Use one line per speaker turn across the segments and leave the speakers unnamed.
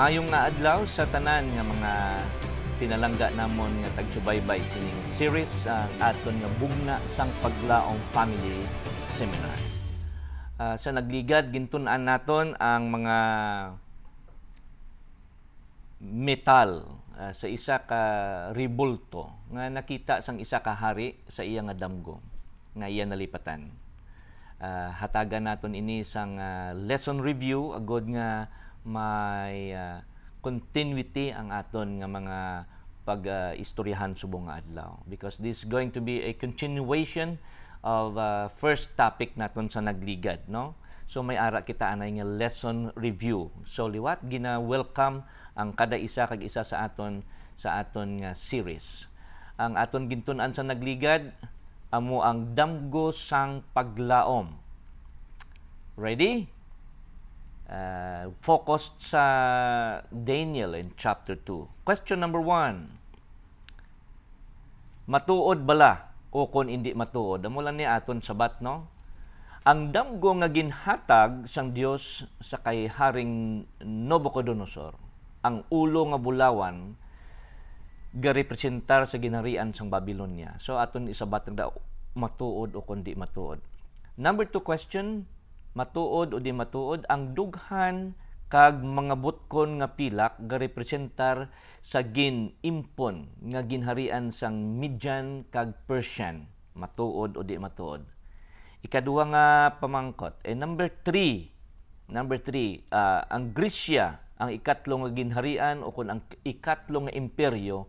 Mayong nga adlaw sa tanan nga mga pinalangga namon nga tagsubaybay sining series ang uh, aton nga bugna sang paglaong family seminar. Uh, sa nagligad gintun-an naton ang mga metal uh, sa isa ka ribulto nga nakita sang isa ka hari sa iya nga damgo nga iya nalipatan. Uh, hatagan naton ini sang uh, lesson review agod nga may uh, continuity ang aton nga mga pag-istoryahan uh, subong nga adlaw because this is going to be a continuation of uh, first topic naton sa nagligad no so may ara kita anay nga lesson review so liwat gina welcome ang kada isa kag isa sa aton sa aton nga series ang aton gintun-an sa nagligad amo ang damgo sang paglaom ready uh, focused sa Daniel in chapter 2. Question number 1. Matuod bala o kon hindi matuod? Amo lang ni aton sabat no? Ang damgo nga ginhatag sang Dios sa kay Haring Nabucodonosor, ang ulo nga bulawan garepresentar sa ginarian sang Babylonia. So aton isabat nga matuod o kundi matuod. Number two question, matuod o di matuod ang dughan kag mga butkon nga pilak ga representar sa gin impon nga ginharian sang Midian kag Persian matuod o di matuod ikaduha nga pamangkot eh number 3 number 3 uh, ah, ang Grisya ang ikatlo nga ginharian o kun ang ikatlo nga imperyo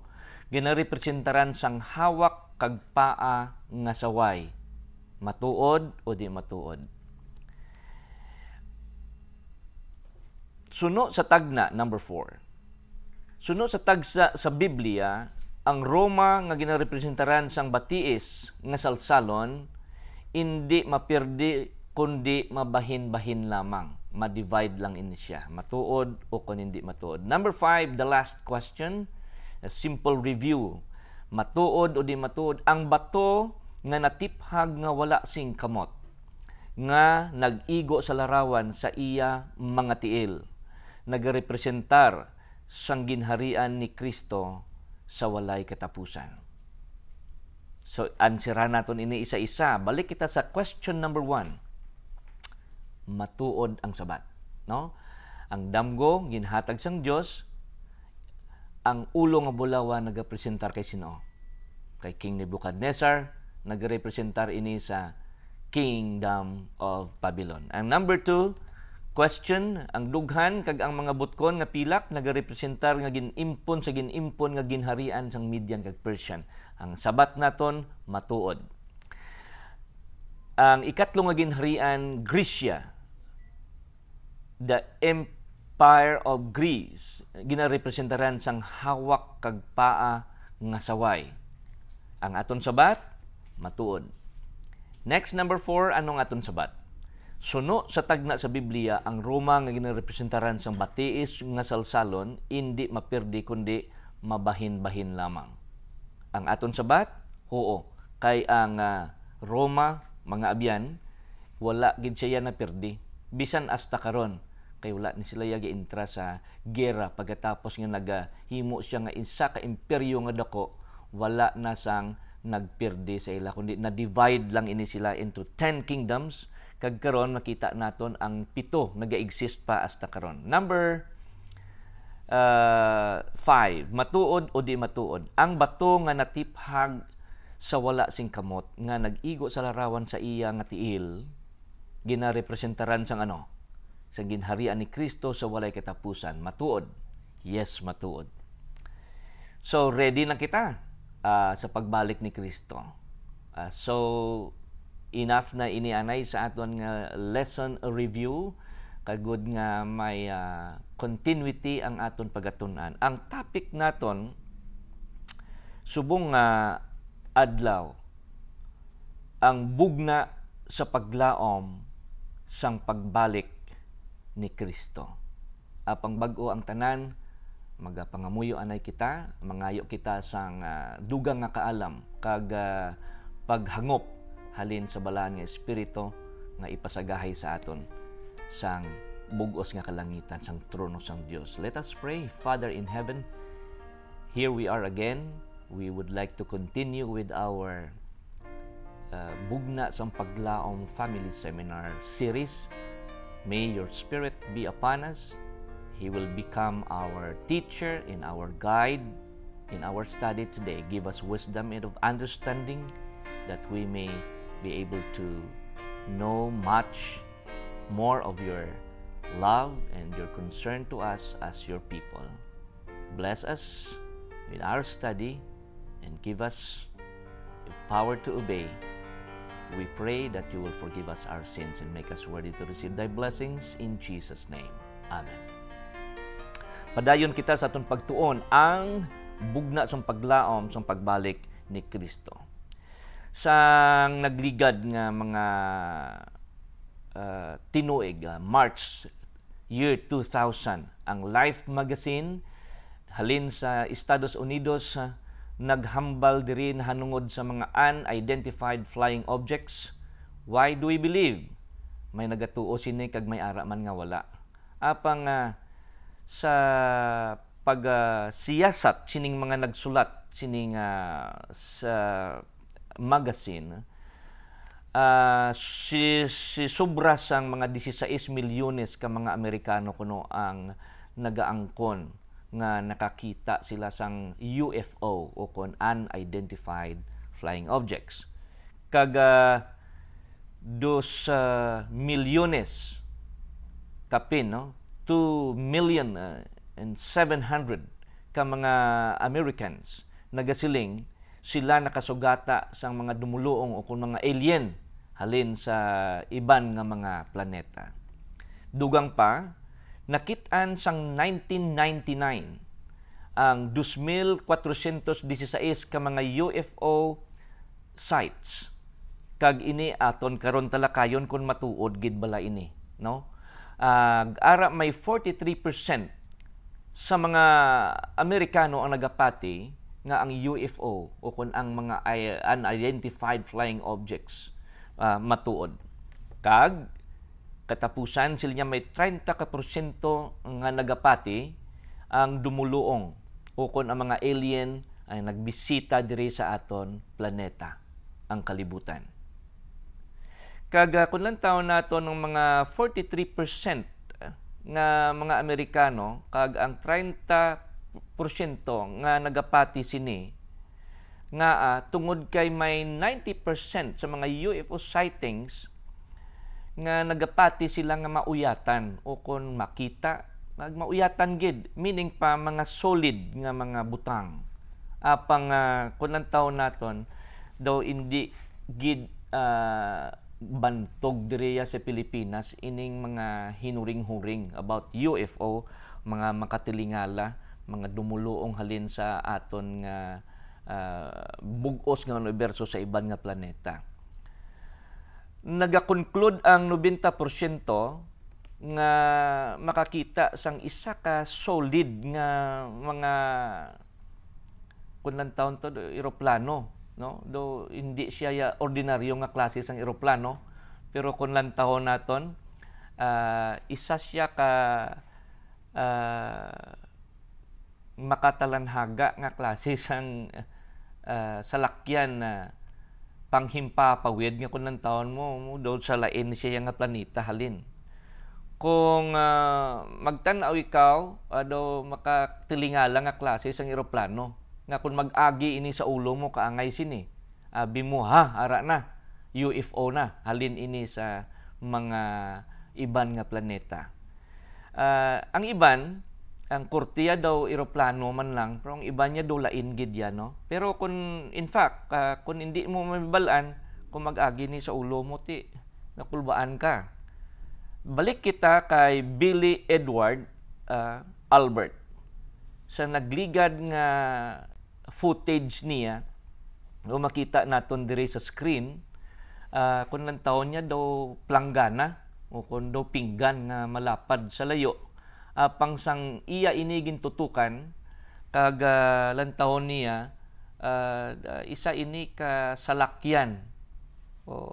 ginarepresentaran sang hawak kag paa nga saway matuod o di matuod Suno sa tagna, number 4. Suno sa tagsa sa Biblia, ang Roma nga ginarepresentaran sang batiis nga salsalon, hindi mapirdi kundi mabahin-bahin lamang. Ma-divide lang ini siya. Matuod o kung hindi matuod. Number 5, the last question, a simple review. Matuod o di matuod. Ang bato nga natiphag nga wala sing kamot nga nag-igo sa larawan sa iya mga tiil nagrepresentar sang ginharian ni Kristo sa walay katapusan. So, ansira naton ini isa-isa. Balik kita sa question number one. Matuod ang sabat. No? Ang damgo, ginhatag sang Dios Ang ulo nga bulawa nagapresentar kay sino? Kay King Nebuchadnezzar, nagrepresentar ini sa Kingdom of Babylon. Ang number two, Question, ang dughan kag ang mga butkon nga pilak nagarepresentar nga ginimpon sa ginimpon nga ginharian sang Median kag Persian. Ang sabat naton matuod. Ang ikatlo nga ginharian Grisya. The Empire of Greece ginarepresentaran sang hawak kag paa nga saway. Ang aton sabat matuod. Next number 4 anong aton sabat? Suno sa tagna sa Biblia ang Roma nga ginarepresentaran sang batiis nga salsalon indi mapirdi kundi mabahin-bahin lamang. Ang aton sabat? Oo. Kay ang uh, Roma mga abyan wala gid siya na pirdi bisan hasta karon kay wala ni sila yagi intra sa gera pagkatapos nga nagahimo siya nga isa ka imperyo nga dako wala na sang nagpirdi sa ila kundi na divide lang ini sila into 10 kingdoms kag karon makita naton ang pito nag-exist pa hasta karon. Number uh, five, matuod o di matuod. Ang bato nga natiphag sa wala sing kamot nga nag-igo sa larawan sa iya nga tiil ginarepresentaran sang ano? Sa ginharian ni Kristo sa walay katapusan, matuod. Yes, matuod. So ready na kita uh, sa pagbalik ni Kristo. Uh, so enough na inianay sa aton nga lesson review kagud nga may uh, continuity ang aton pagatunan. Ang topic naton subong nga uh, adlaw ang bugna sa paglaom sang pagbalik ni Kristo. Apang bag-o ang tanan magapangamuyo anay kita, mangayo kita sang uh, dugang nga kaalam kag uh, paghangop halin sa balaan nga espirito nga ipasagahay sa aton sang bugos nga kalangitan sang trono sang Dios. Let us pray. Father in heaven, here we are again. We would like to continue with our uh, Bugna sang Paglaom Family Seminar series. May your spirit be upon us. He will become our teacher and our guide in our study today. Give us wisdom and of understanding that we may be able to know much more of your love and your concern to us as your people. Bless us with our study and give us the power to obey. We pray that you will forgive us our sins and make us worthy to receive thy blessings in Jesus' name. Amen. Padayon kita sa atong pagtuon ang bugna sa paglaom sa pagbalik ni Kristo sa nagligad nga mga uh, tinuig uh, March year 2000 ang Life magazine halin sa Estados Unidos uh, naghambal diri hanungod sa mga unidentified flying objects why do we believe may nagatuo sini kag may ara man nga wala apang uh, sa pag uh, siyasat sining mga nagsulat sining uh, sa Magazine, uh, si, si sobra sang mga 16 milyones ka mga Amerikano kuno ang nagaangkon nga nakakita sila sang UFO o kon unidentified flying objects. Kaga dos uh, milyones kapin no 2 million uh, and 700 ka mga Americans nagasiling sila nakasugata sa mga dumuluong o kung mga alien halin sa iban nga mga planeta. Dugang pa, nakitaan sang 1999 ang 2,416 ka mga UFO sites kag ini aton karon talakayon kung matuod gid bala ini no uh, ara may 43% sa mga Amerikano ang nagapati nga ang UFO o kun ang mga unidentified flying objects uh, matuod. Kag katapusan sila may 30% nga nagapati ang dumuluong o kun ang mga alien ay nagbisita diri sa aton planeta ang kalibutan. Kag ah, kun lang taon nato ng mga 43% ah, nga mga Amerikano kag ang 30 porsyento nga nagapati sini nga uh, tungod kay may 90% sa mga UFO sightings nga nagapati sila nga mauyatan o kon makita mag mauyatan gid meaning pa mga solid nga mga butang apang uh, ah, kun lang taon naton daw hindi gid uh, bantog direya sa Pilipinas ining mga hinuring-huring about UFO mga makatilingala mga dumuluong halin sa aton nga uh, bugos nga universo sa iban nga planeta. Nagakonclude ang 90% nga makakita sang isa ka solid nga mga kunlang taon to eroplano no do hindi siya ya ordinaryo nga klase sang eroplano pero kunlang taon naton uh, isa siya ka uh, makatalanhaga nga klase sang uh, ah, salakyan na panghimpa pawid nga kun ng taon mo mo sa lain siya nga planeta halin kung uh, magtanaw ikaw ado makatilingala nga klase sang eroplano nga kun magagi ini sa ulo mo kaangay sini uh, bimuha ara na UFO na halin ini sa mga iban nga planeta uh, ang iban ang kurtiya daw eroplano man lang pero ang iba niya daw lain gid ya no pero kun in fact uh, kun hindi mo mabalaan kung mag-agi ni sa ulo mo ti nakulbaan ka balik kita kay Billy Edward uh, Albert sa nagligad nga footage niya o makita naton diri sa screen uh, ah, kun lang taon niya daw planggana o kun daw pinggan na malapad sa layo uh, pangsang iya inigin tutukan kag uh, lantahon niya uh, isa ini ka salakyan o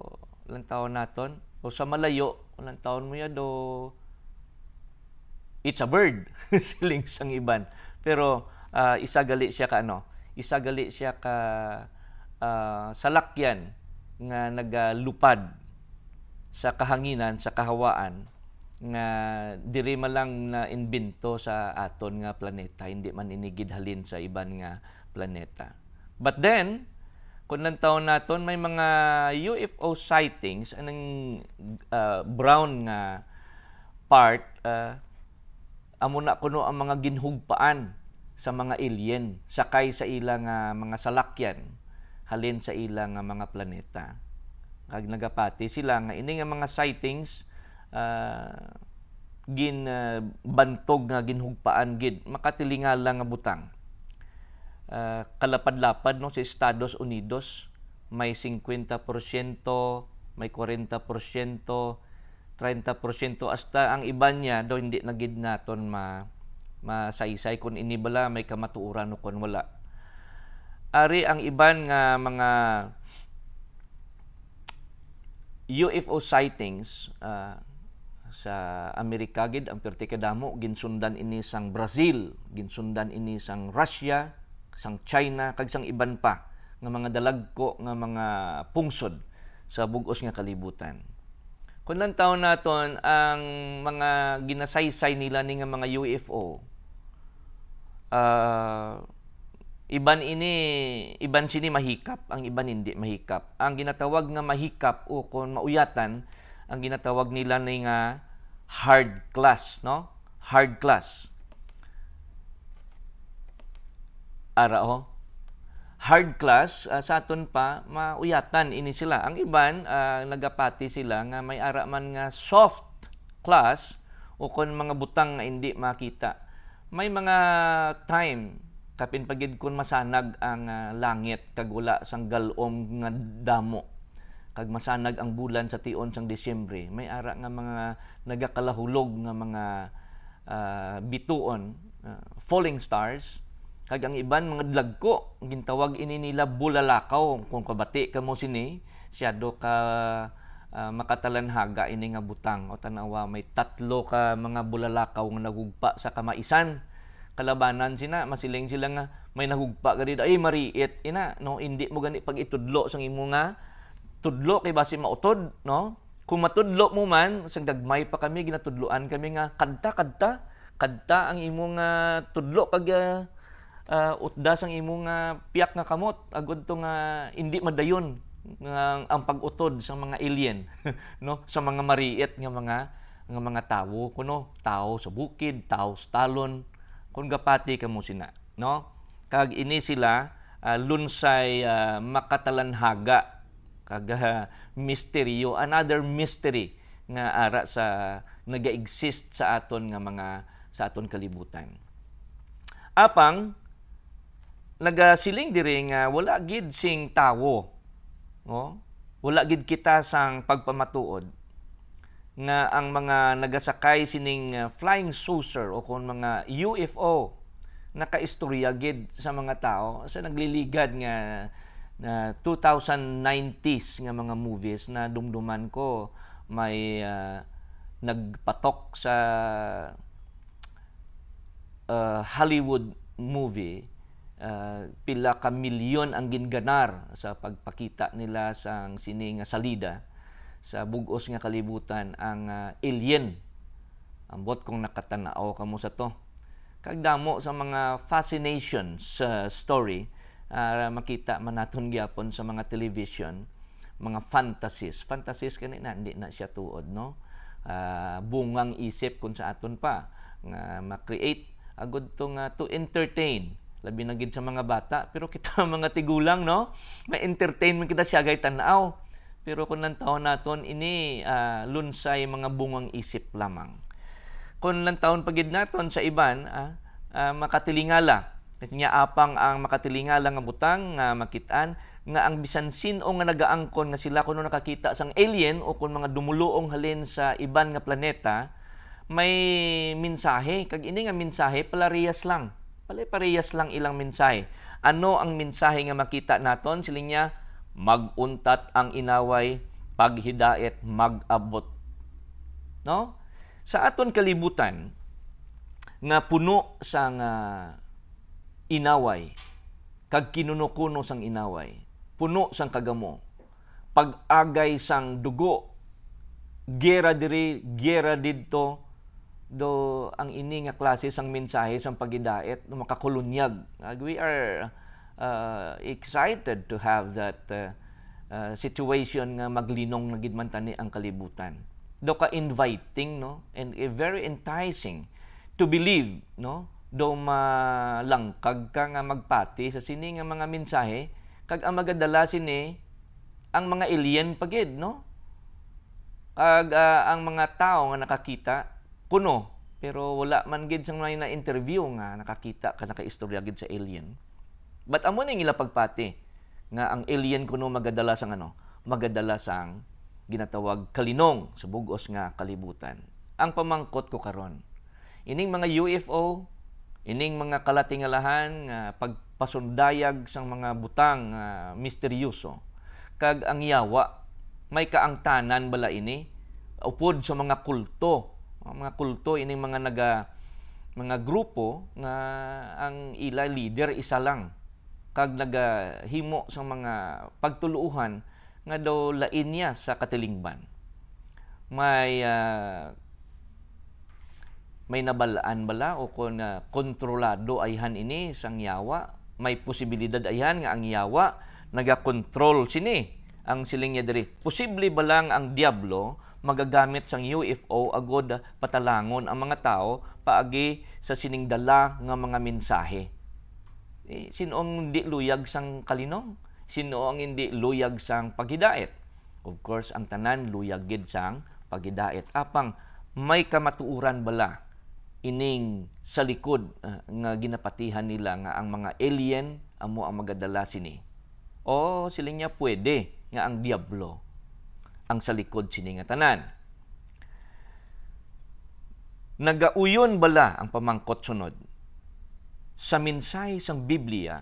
lantahon naton o sa malayo lantahon mo ya do it's a bird siling sang iban pero uh, isa gali siya ka ano isa gali siya ka uh, salakyan nga nagalupad sa kahanginan sa kahawaan nga diri malang na inbento sa aton nga planeta hindi man inigid halin sa iban nga planeta but then kun lang taon naton may mga UFO sightings anang uh, brown nga part uh, amo na kuno ang mga ginhugpaan sa mga alien sakay sa ilang uh, mga salakyan halin sa ilang uh, mga planeta kag nagapati sila nga ini nga mga sightings uh, gin uh, bantog nga ginhugpaan gid lang nga butang. Uh, kalapad-lapad no sa Estados Unidos may 50%, may 40%, 30% hasta ang iba niya do hindi na gid naton ma masaysay kun ini bala may kamatuoran no kun wala. Ari ang iban nga mga UFO sightings uh, sa Amerika gid ang perti kadamo ginsundan ini sang Brazil, ginsundan ini sang Russia, sang China kag sang iban pa nga mga dalagko nga mga pungsod sa bugos nga kalibutan. Kun lang taon naton ang mga ginasaysay nila ni nga mga UFO uh, ah, iban ini iban sini mahikap ang iban hindi mahikap ang ginatawag nga mahikap o kon mauyatan ang ginatawag nila ng uh, ah, hard class, no? Hard class. Ara oh. Hard class uh, sa aton pa mauyatan ini sila. Ang iban uh, nagapati sila nga may ara man nga soft class o kon mga butang nga hindi makita. May mga time kapin pagid kon masanag ang uh, langit kag wala sang galom nga damo kag masanag ang bulan sa tion sang Disyembre may ara nga mga nagakalahulog nga mga uh, bituon uh, falling stars kag ang iban mga dlagko gintawag ini nila bulalakaw kung kabati ka mo sini siyado ka uh, makatalanhaga ini nga butang o tanawa may tatlo ka mga bulalakaw nga nagugpa sa kamaisan kalabanan sina masiling sila nga may nahugpa gani ay mariit ina no hindi mo gani pag itudlo sang imo nga tudlo kay basi mautod, no? Kung matudlo mo man, sang dagmay pa kami, ginatudloan kami nga kadta, kadta, kadta ang imo nga ah, tudlo kag uh, ah, ah, utdas ang imo nga piyak nga kamot, agud to nga indi madayon nga ang pagutod sa mga alien, no? Sa mga mariit nga mga nga mga tawo kuno, tawo sa bukid, tawo sa talon, kun gapati kamo sina, no? Kag ini sila uh, lunsay uh, makatalanhaga Kaga misteryo, another mystery nga ara sa nag-exist sa aton nga mga sa aton kalibutan. Apang nagasiling diri nga wala gid sing tawo. No? Wala gid kita sang pagpamatuod nga ang mga nagasakay sining uh, flying saucer o kon mga UFO nakaistorya gid sa mga tao sa nagliligad nga na 2090s nga mga movies na dumduman ko may uh, nagpatok sa uh, Hollywood movie uh, pila ka milyon ang ginganar sa pagpakita nila sa sini nga salida sa bugos nga kalibutan ang uh, alien bot kong nakatanaw kamo sa to kagdamo sa mga fascinations uh, story uh, makita manaton naton gyapon sa mga television mga fantasies fantasies kani na hindi na siya tuod no uh, bungang isip kun sa aton pa nga ma-create agud to nga to entertain labi na gid sa mga bata pero kita mga tigulang no may entertainment kita siya gay tan-aw pero kun lang taon naton ini uh, lunsay mga bungang isip lamang kun lang taon pagid naton sa iban uh, uh, makatilingala Nya apang ang makatilingalang nga butang nga makitaan nga ang bisan sino nga nagaangkon nga sila kuno ano nakakita sang alien o kun mga dumuluong halin sa iban nga planeta may mensahe kag ini nga mensahe palarias lang palay parehas lang ilang mensahe ano ang mensahe nga makita naton sila niya maguntat ang inaway paghidayet magabot no sa aton kalibutan nga puno sang uh, inaway, kag kinunukuno sang inaway, puno sang kagamo, pag-agay sang dugo, gera diri, gera didto, do ang ini nga klase sang mensahe sang pagidaet no makakolonyag We are uh, excited to have that uh, uh, situation nga maglinong na gid man tani ang kalibutan. Do ka inviting no and uh, very enticing to believe no do malangkag ka nga magpati sa sini nga mga mensahe kag ang magadala sini ang mga alien pagid no kag uh, ang mga tao nga nakakita kuno pero wala man gid sang may na interview nga nakakita ka nakaistorya gid sa alien but amo ning ila pagpati nga ang alien kuno magadala sang ano magadala sang ginatawag kalinong sa bugos nga kalibutan ang pamangkot ko karon ining mga UFO Ining mga kalatingalahan nga uh, pagpasundayag sang mga butang uh, misteryoso kag ang yawa may kaangtanan bala ini upod sa mga kulto ah, mga kulto ining mga naga mga grupo nga ang ila leader isa lang kag nagahimo sa mga pagtuluuhan nga daw lain niya sa katilingban may uh, may nabalaan bala o kon uh, kontrolado ayhan ini sang yawa may posibilidad ayhan nga ang yawa nagakontrol sini ang siling niya diri posible ba lang ang diablo magagamit sang UFO agod patalangon ang mga tao paagi sa sining dala nga mga mensahe eh, ang hindi luyag sang kalinong sino ang hindi luyag sang paghidaet of course ang tanan luyag gid sang paghidaet apang may kamatuuran bala ining sa likod uh, nga ginapatihan nila nga ang mga alien amo ang magadala sini. O sila niya pwede nga ang diablo ang sa likod sini nga tanan. Nagauyon bala ang pamangkot sunod. Sa minsay sang Biblia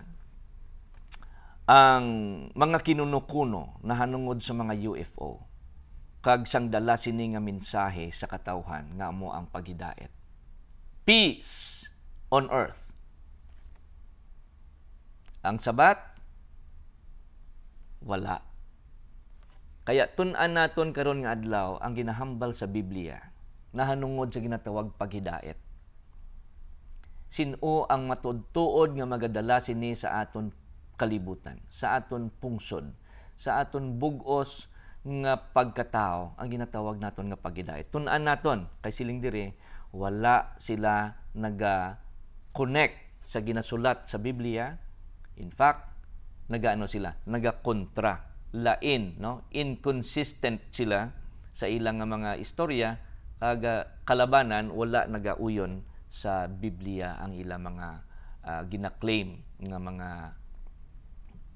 ang mga kinunukuno na hanungod sa mga UFO kag sang dala sini nga mensahe sa katawhan nga amo ang paghidaet peace on earth. Ang sabat, wala. Kaya tunan naton karon nga adlaw ang ginahambal sa Biblia na hanungod sa ginatawag paghidaet. Sino ang matudtuod nga magadala sini sa aton kalibutan, sa aton pungsod, sa aton bugos nga pagkatao ang ginatawag naton nga paghidaet. Tunan naton kay siling dire wala sila naga-connect sa ginasulat sa Biblia. In fact, nagaano sila, naga-kontra, lain, no? Inconsistent sila sa ilang mga istorya kaga kalabanan wala nag-uyon sa Biblia ang ilang mga uh, ah, ginaklaim ng mga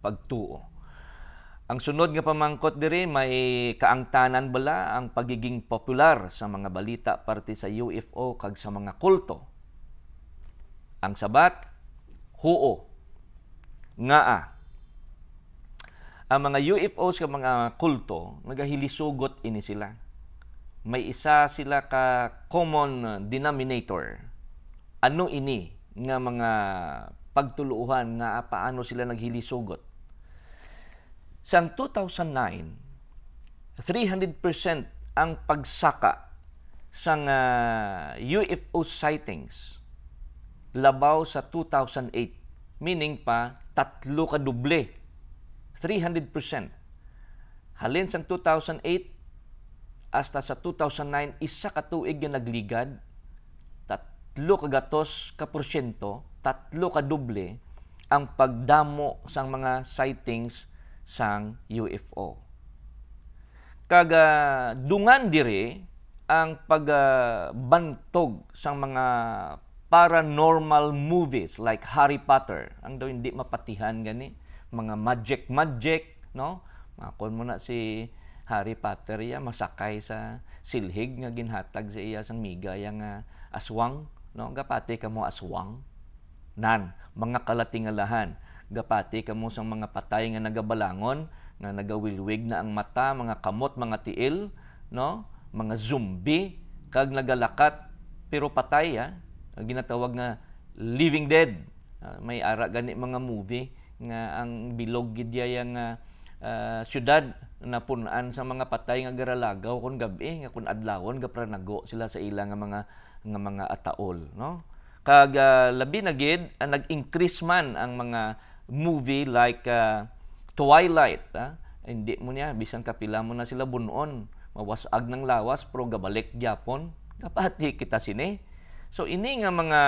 pagtuo. Ang sunod nga pamangkot diri may kaangtanan bala ang pagiging popular sa mga balita parte sa UFO kag sa mga kulto. Ang sabat, huo, ngaa. Ang mga UFOs kag mga kulto nagahilisugot ini sila. May isa sila ka common denominator. Ano ini nga mga pagtuluhan nga paano sila naghilisugot? Sa 2009, 300% ang pagsaka sa uh, UFO sightings labaw sa 2008. Meaning pa, tatlo ka duble. 300%. Halin sa 2008 hasta sa 2009, isa ka tuig yung nagligad, tatlo ka gatos ka porsyento, tatlo ka duble ang pagdamo sa mga sightings sang UFO. Kaga dungan dire ang pagbantog sang mga paranormal movies like Harry Potter. Ang daw hindi mapatihan gani mga magic magic no makon mo na si Harry Potter ya masakay sa silhig nga ginhatag sa iya sang migaya nga aswang no gapati ka mo aswang nan mga kalatingalahan gapati kamo sang mga patay nga nagabalangon nga nagawilwig na ang mata mga kamot mga tiil no mga zombie kag nagalakat pero patay ha ginatawag nga living dead ah, may ara gani mga movie nga ang bilog gidya nga uh, syudad na punaan sa mga patay nga garalagaw kun gabi nga kun adlawon gapranago sila sa ila nga mga nga mga ataol no kag uh, labi na gid uh, nag-increase man ang mga movie like uh, Twilight. Ha? Ah. Hindi mo niya, bisan kapila mo na sila bunon. Mawasag ng lawas, pero gabalik Japon. Kapati kita sini. So, ini nga mga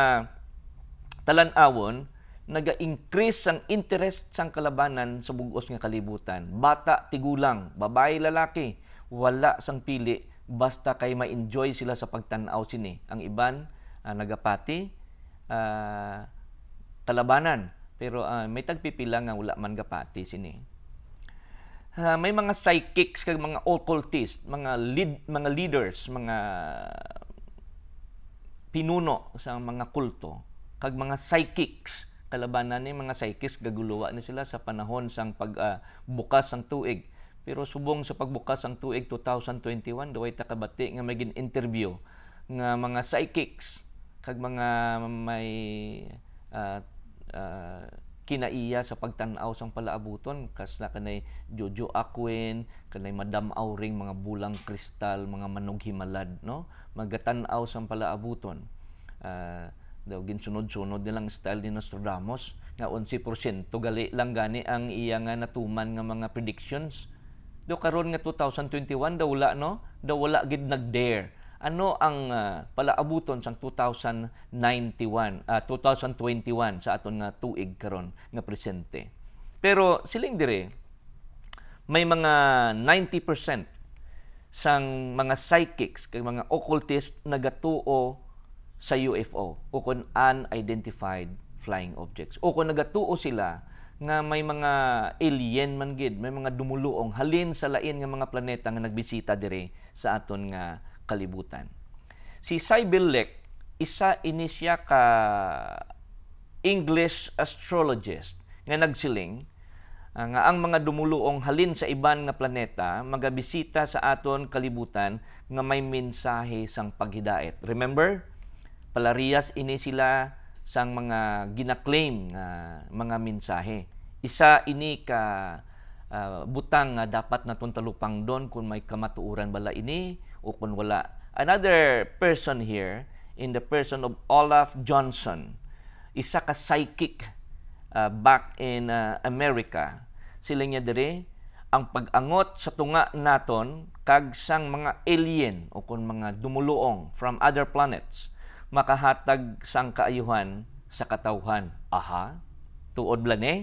talanawon, awon naga-increase ang interest sang kalabanan sa bugos nga kalibutan. Bata, tigulang, babae, lalaki, wala sang pili basta kay ma-enjoy sila sa pagtanaw sini. Ang iban uh, nagapati uh, talabanan pero uh, may tagpipila nga wala man gapati sini. Uh, may mga psychics kag mga occultists, mga lead mga leaders, mga pinuno sa mga kulto kag mga psychics kalabanan ni mga psychics gaguluwa ni sila sa panahon sang pagbukas ah, uh, ang tuig pero subong sa pagbukas ang tuig 2021 daway ta kabati nga magin interview nga mga psychics kag mga may uh, uh, kinaiya sa pagtanaw sa palaabuton kasla kanay Jojo Aquin kanay Madam Auring mga bulang kristal mga manog himalad no magatanaw sa palaabuton uh, daw ginsunod-sunod nilang style ni Nostradamus nga 11% gali lang gani ang iya nga natuman nga mga predictions do karon nga 2021 daw wala no daw wala gid nagdare ano ang uh, palaabuton sang 2091 uh, 2021 sa aton nga tuig karon nga presente pero siling dire may mga 90% sang mga psychics kay mga occultists nagatuo sa UFO o kun unidentified flying objects o kun nagatuo sila nga may mga alien man gid may mga dumuluong halin sa lain nga mga planeta nga nagbisita dire sa aton nga kalibutan. Si Cy Billick, isa ini ka English astrologist nga nagsiling uh, nga ang mga dumuluong halin sa iban nga planeta magabisita sa aton kalibutan nga may mensahe sang paghidayet. Remember? Palarias ini sila sang mga ginaklaim nga uh, mga mensahe. Isa ini ka uh, butang nga dapat natong talupang don kung may kamatuuran bala ini o wala. Another person here, in the person of Olaf Johnson, isa ka psychic uh, back in uh, America. Sila niya dire, ang pag-angot sa tunga naton kag sang mga alien o kung mga dumuluong from other planets makahatag sang kaayuhan sa katawhan. Aha, tuod lang eh.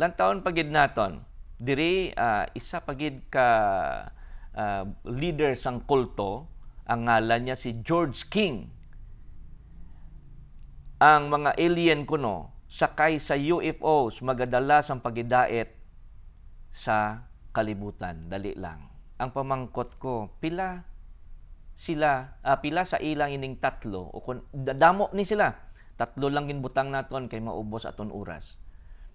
Lang taon pagid naton, diri uh, isa pagid ka uh, leader sang kulto, ang ngalan niya si George King. Ang mga alien kuno sakay sa UFOs magadala sang pagidait sa kalibutan. Dali lang. Ang pamangkot ko, pila sila, uh, pila sa ilang ining tatlo, o kun, dadamo ni sila. Tatlo lang ginbutang naton kay maubos aton oras.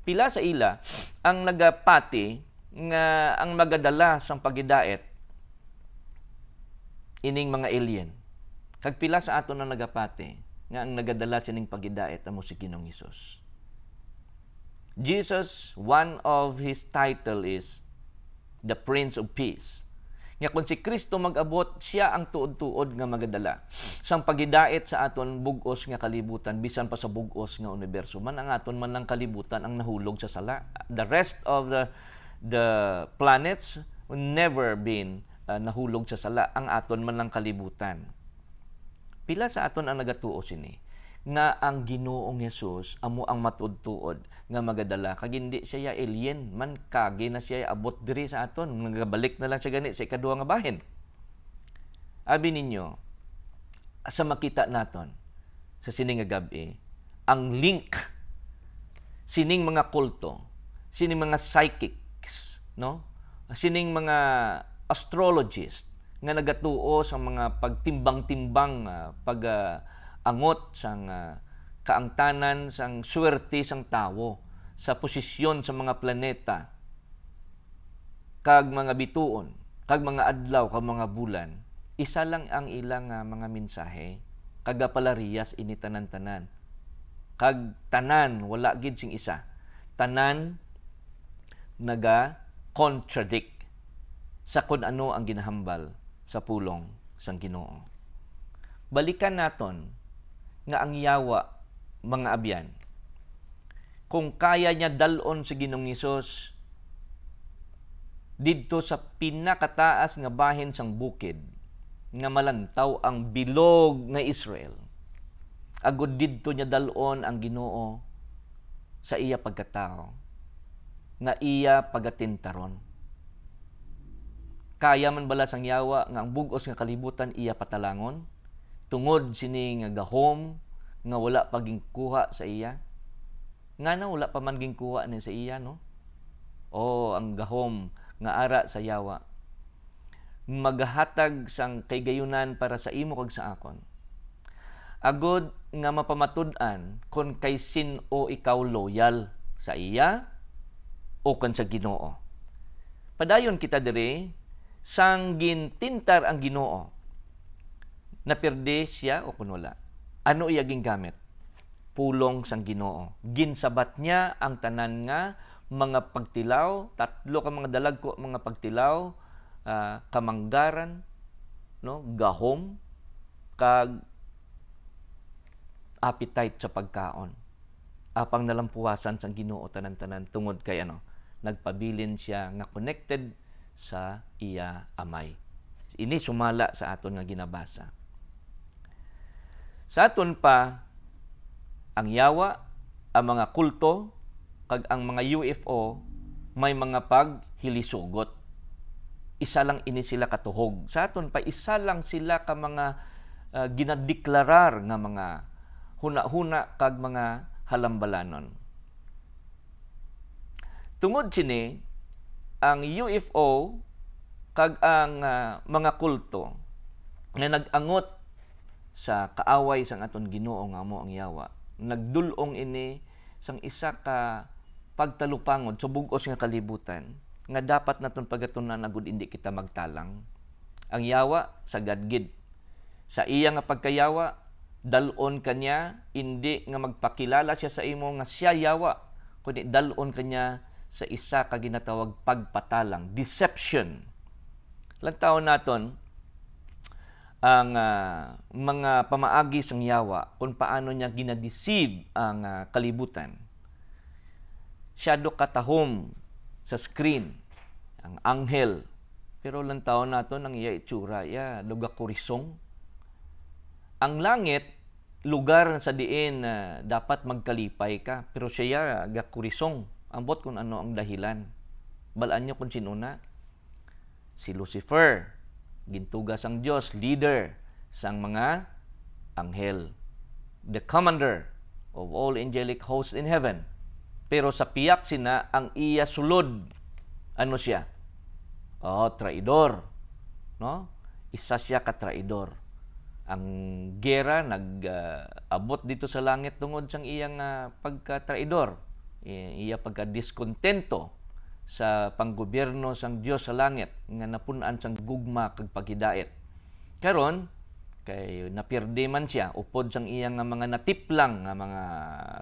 Pila sa ila ang nagapati nga ang magadala sang pagidait ining mga alien. Kagpila sa ato na nagapate nga ang nagadala sining pagidait amo si Ginoong Hesus. Jesus, one of his title is the Prince of Peace. Nga kung si Kristo mag-abot, siya ang tuod-tuod nga magadala. Sang pagidait sa aton bugos nga kalibutan, bisan pa sa bugos nga universo, man ang aton man lang kalibutan ang nahulog sa sala. The rest of the the planets never been uh, nahulog sa sala ang aton man lang kalibutan. Pila sa aton ang nagatuo sini nga ang Ginoong Hesus amo ang matudtuod nga magadala kag hindi siya alien man kagi na siya abot diri sa aton nagabalik na lang siya gani sa ikaduha nga bahin. Abi ninyo sa makita naton sa sining nga gabi ang link sining mga kulto sining mga psychics no sining mga astrologist nga nagatuo sa mga pagtimbang-timbang uh, pag-angot uh, sang uh, kaangtanan sang swerte sang tawo sa posisyon sa mga planeta kag mga bituon kag mga adlaw kag mga bulan isa lang ang ilang uh, mga mensahe kag palariyas ini tanan-tanan kag tanan wala gid sing isa tanan naga contradict sa kung ano ang ginahambal sa pulong sang Ginoo. Balikan naton nga ang yawa mga abyan kung kaya niya dalon si Ginoong Hesus didto sa pinakataas nga bahin sang bukid nga malantaw ang bilog nga Israel agud didto niya dalon ang Ginoo sa iya pagkatao na iya pagatintaron kaya man bala sang yawa nga ang bugos nga kalibutan iya patalangon? Tungod sini nga gahom nga wala paging kuha sa iya? Nga na wala pa man ging kuha ni sa iya no? Oh, ang gahom nga ara sa yawa. Magahatag sang kaygayunan para sa imo kag sa akon. Agod nga mapamatud-an kon kay sin o ikaw loyal sa iya o kon sa Ginoo. Padayon kita dire sanggin tintar ang Ginoo napirde siya o kunula ano iyaging gamit pulong sang Ginoo ginsabat niya ang tanan nga mga pagtilaw tatlo ka mga dalag ko mga pagtilaw uh, kamanggaran no gahom kag appetite sa pagkaon apang nalampuwasan sang Ginoo tanan-tanan tungod kay ano nagpabilin siya nga connected sa iya amay. Ini sumala sa aton nga ginabasa. Sa aton pa ang yawa, ang mga kulto kag ang mga UFO may mga paghilisugot. Isa lang ini sila katuhog. Sa aton pa isa lang sila ka mga uh, ah, ginadeklarar nga mga huna-huna kag mga halambalanon. Tungod sini ang UFO kag ang uh, mga kulto nga nagangot sa kaaway sang aton Ginoo nga amo ang yawa nagdulong ini sang isa ka pagtalupangod sa bugos nga kalibutan nga dapat naton pagatunan agud indi kita magtalang ang yawa sa gadgid sa iya nga pagkayawa dalon kanya indi nga magpakilala siya sa imo nga siya yawa kundi dalon kanya sa isa ka ginatawag pagpatalang, deception. Lang taon naton ang uh, mga pamaagi sang yawa kung paano niya ginadeceive ang uh, kalibutan. Shadow katahom sa screen, ang anghel. Pero lang taon naton ang iya itsura, iya luga kurisong. Ang langit lugar sa diin uh, dapat magkalipay ka pero siya gakurisong Ambot kung ano ang dahilan. Balaan nyo kung sino na. Si Lucifer, gintugas ang Diyos, leader sang mga anghel. The commander of all angelic hosts in heaven. Pero sa piyak sina ang iya sulod. Ano siya? Oh, traidor. No? Isa siya ka traidor. Ang gera nag-abot ah, uh, dito sa langit tungod sang iyang uh, pagka-traidor eh, iya pagka-diskontento sa panggobyerno sang Dios sa langit nga napunan sang gugma kag paghidaet. Karon kay napirde man siya upod sang iyang mga natiplang nga mga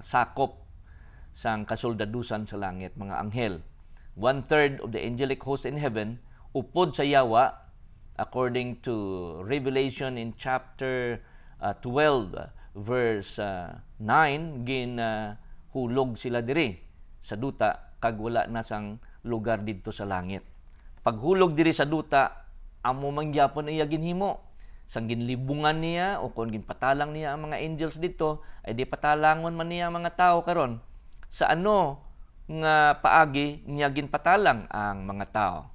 sakop sang kasoldadusan sa langit mga anghel. One third of the angelic host in heaven upod sa yawa according to Revelation in chapter uh, 12 verse uh, 9 gin uh, hulog sila diri sa duta kag wala na sang lugar didto sa langit. Paghulog diri sa duta amo mangyapon iya ginhimo sang ginlibungan niya o kung ginpatalang niya ang mga angels dito ay di patalangon man niya ang mga tao karon sa ano nga paagi niya ginpatalang ang mga tao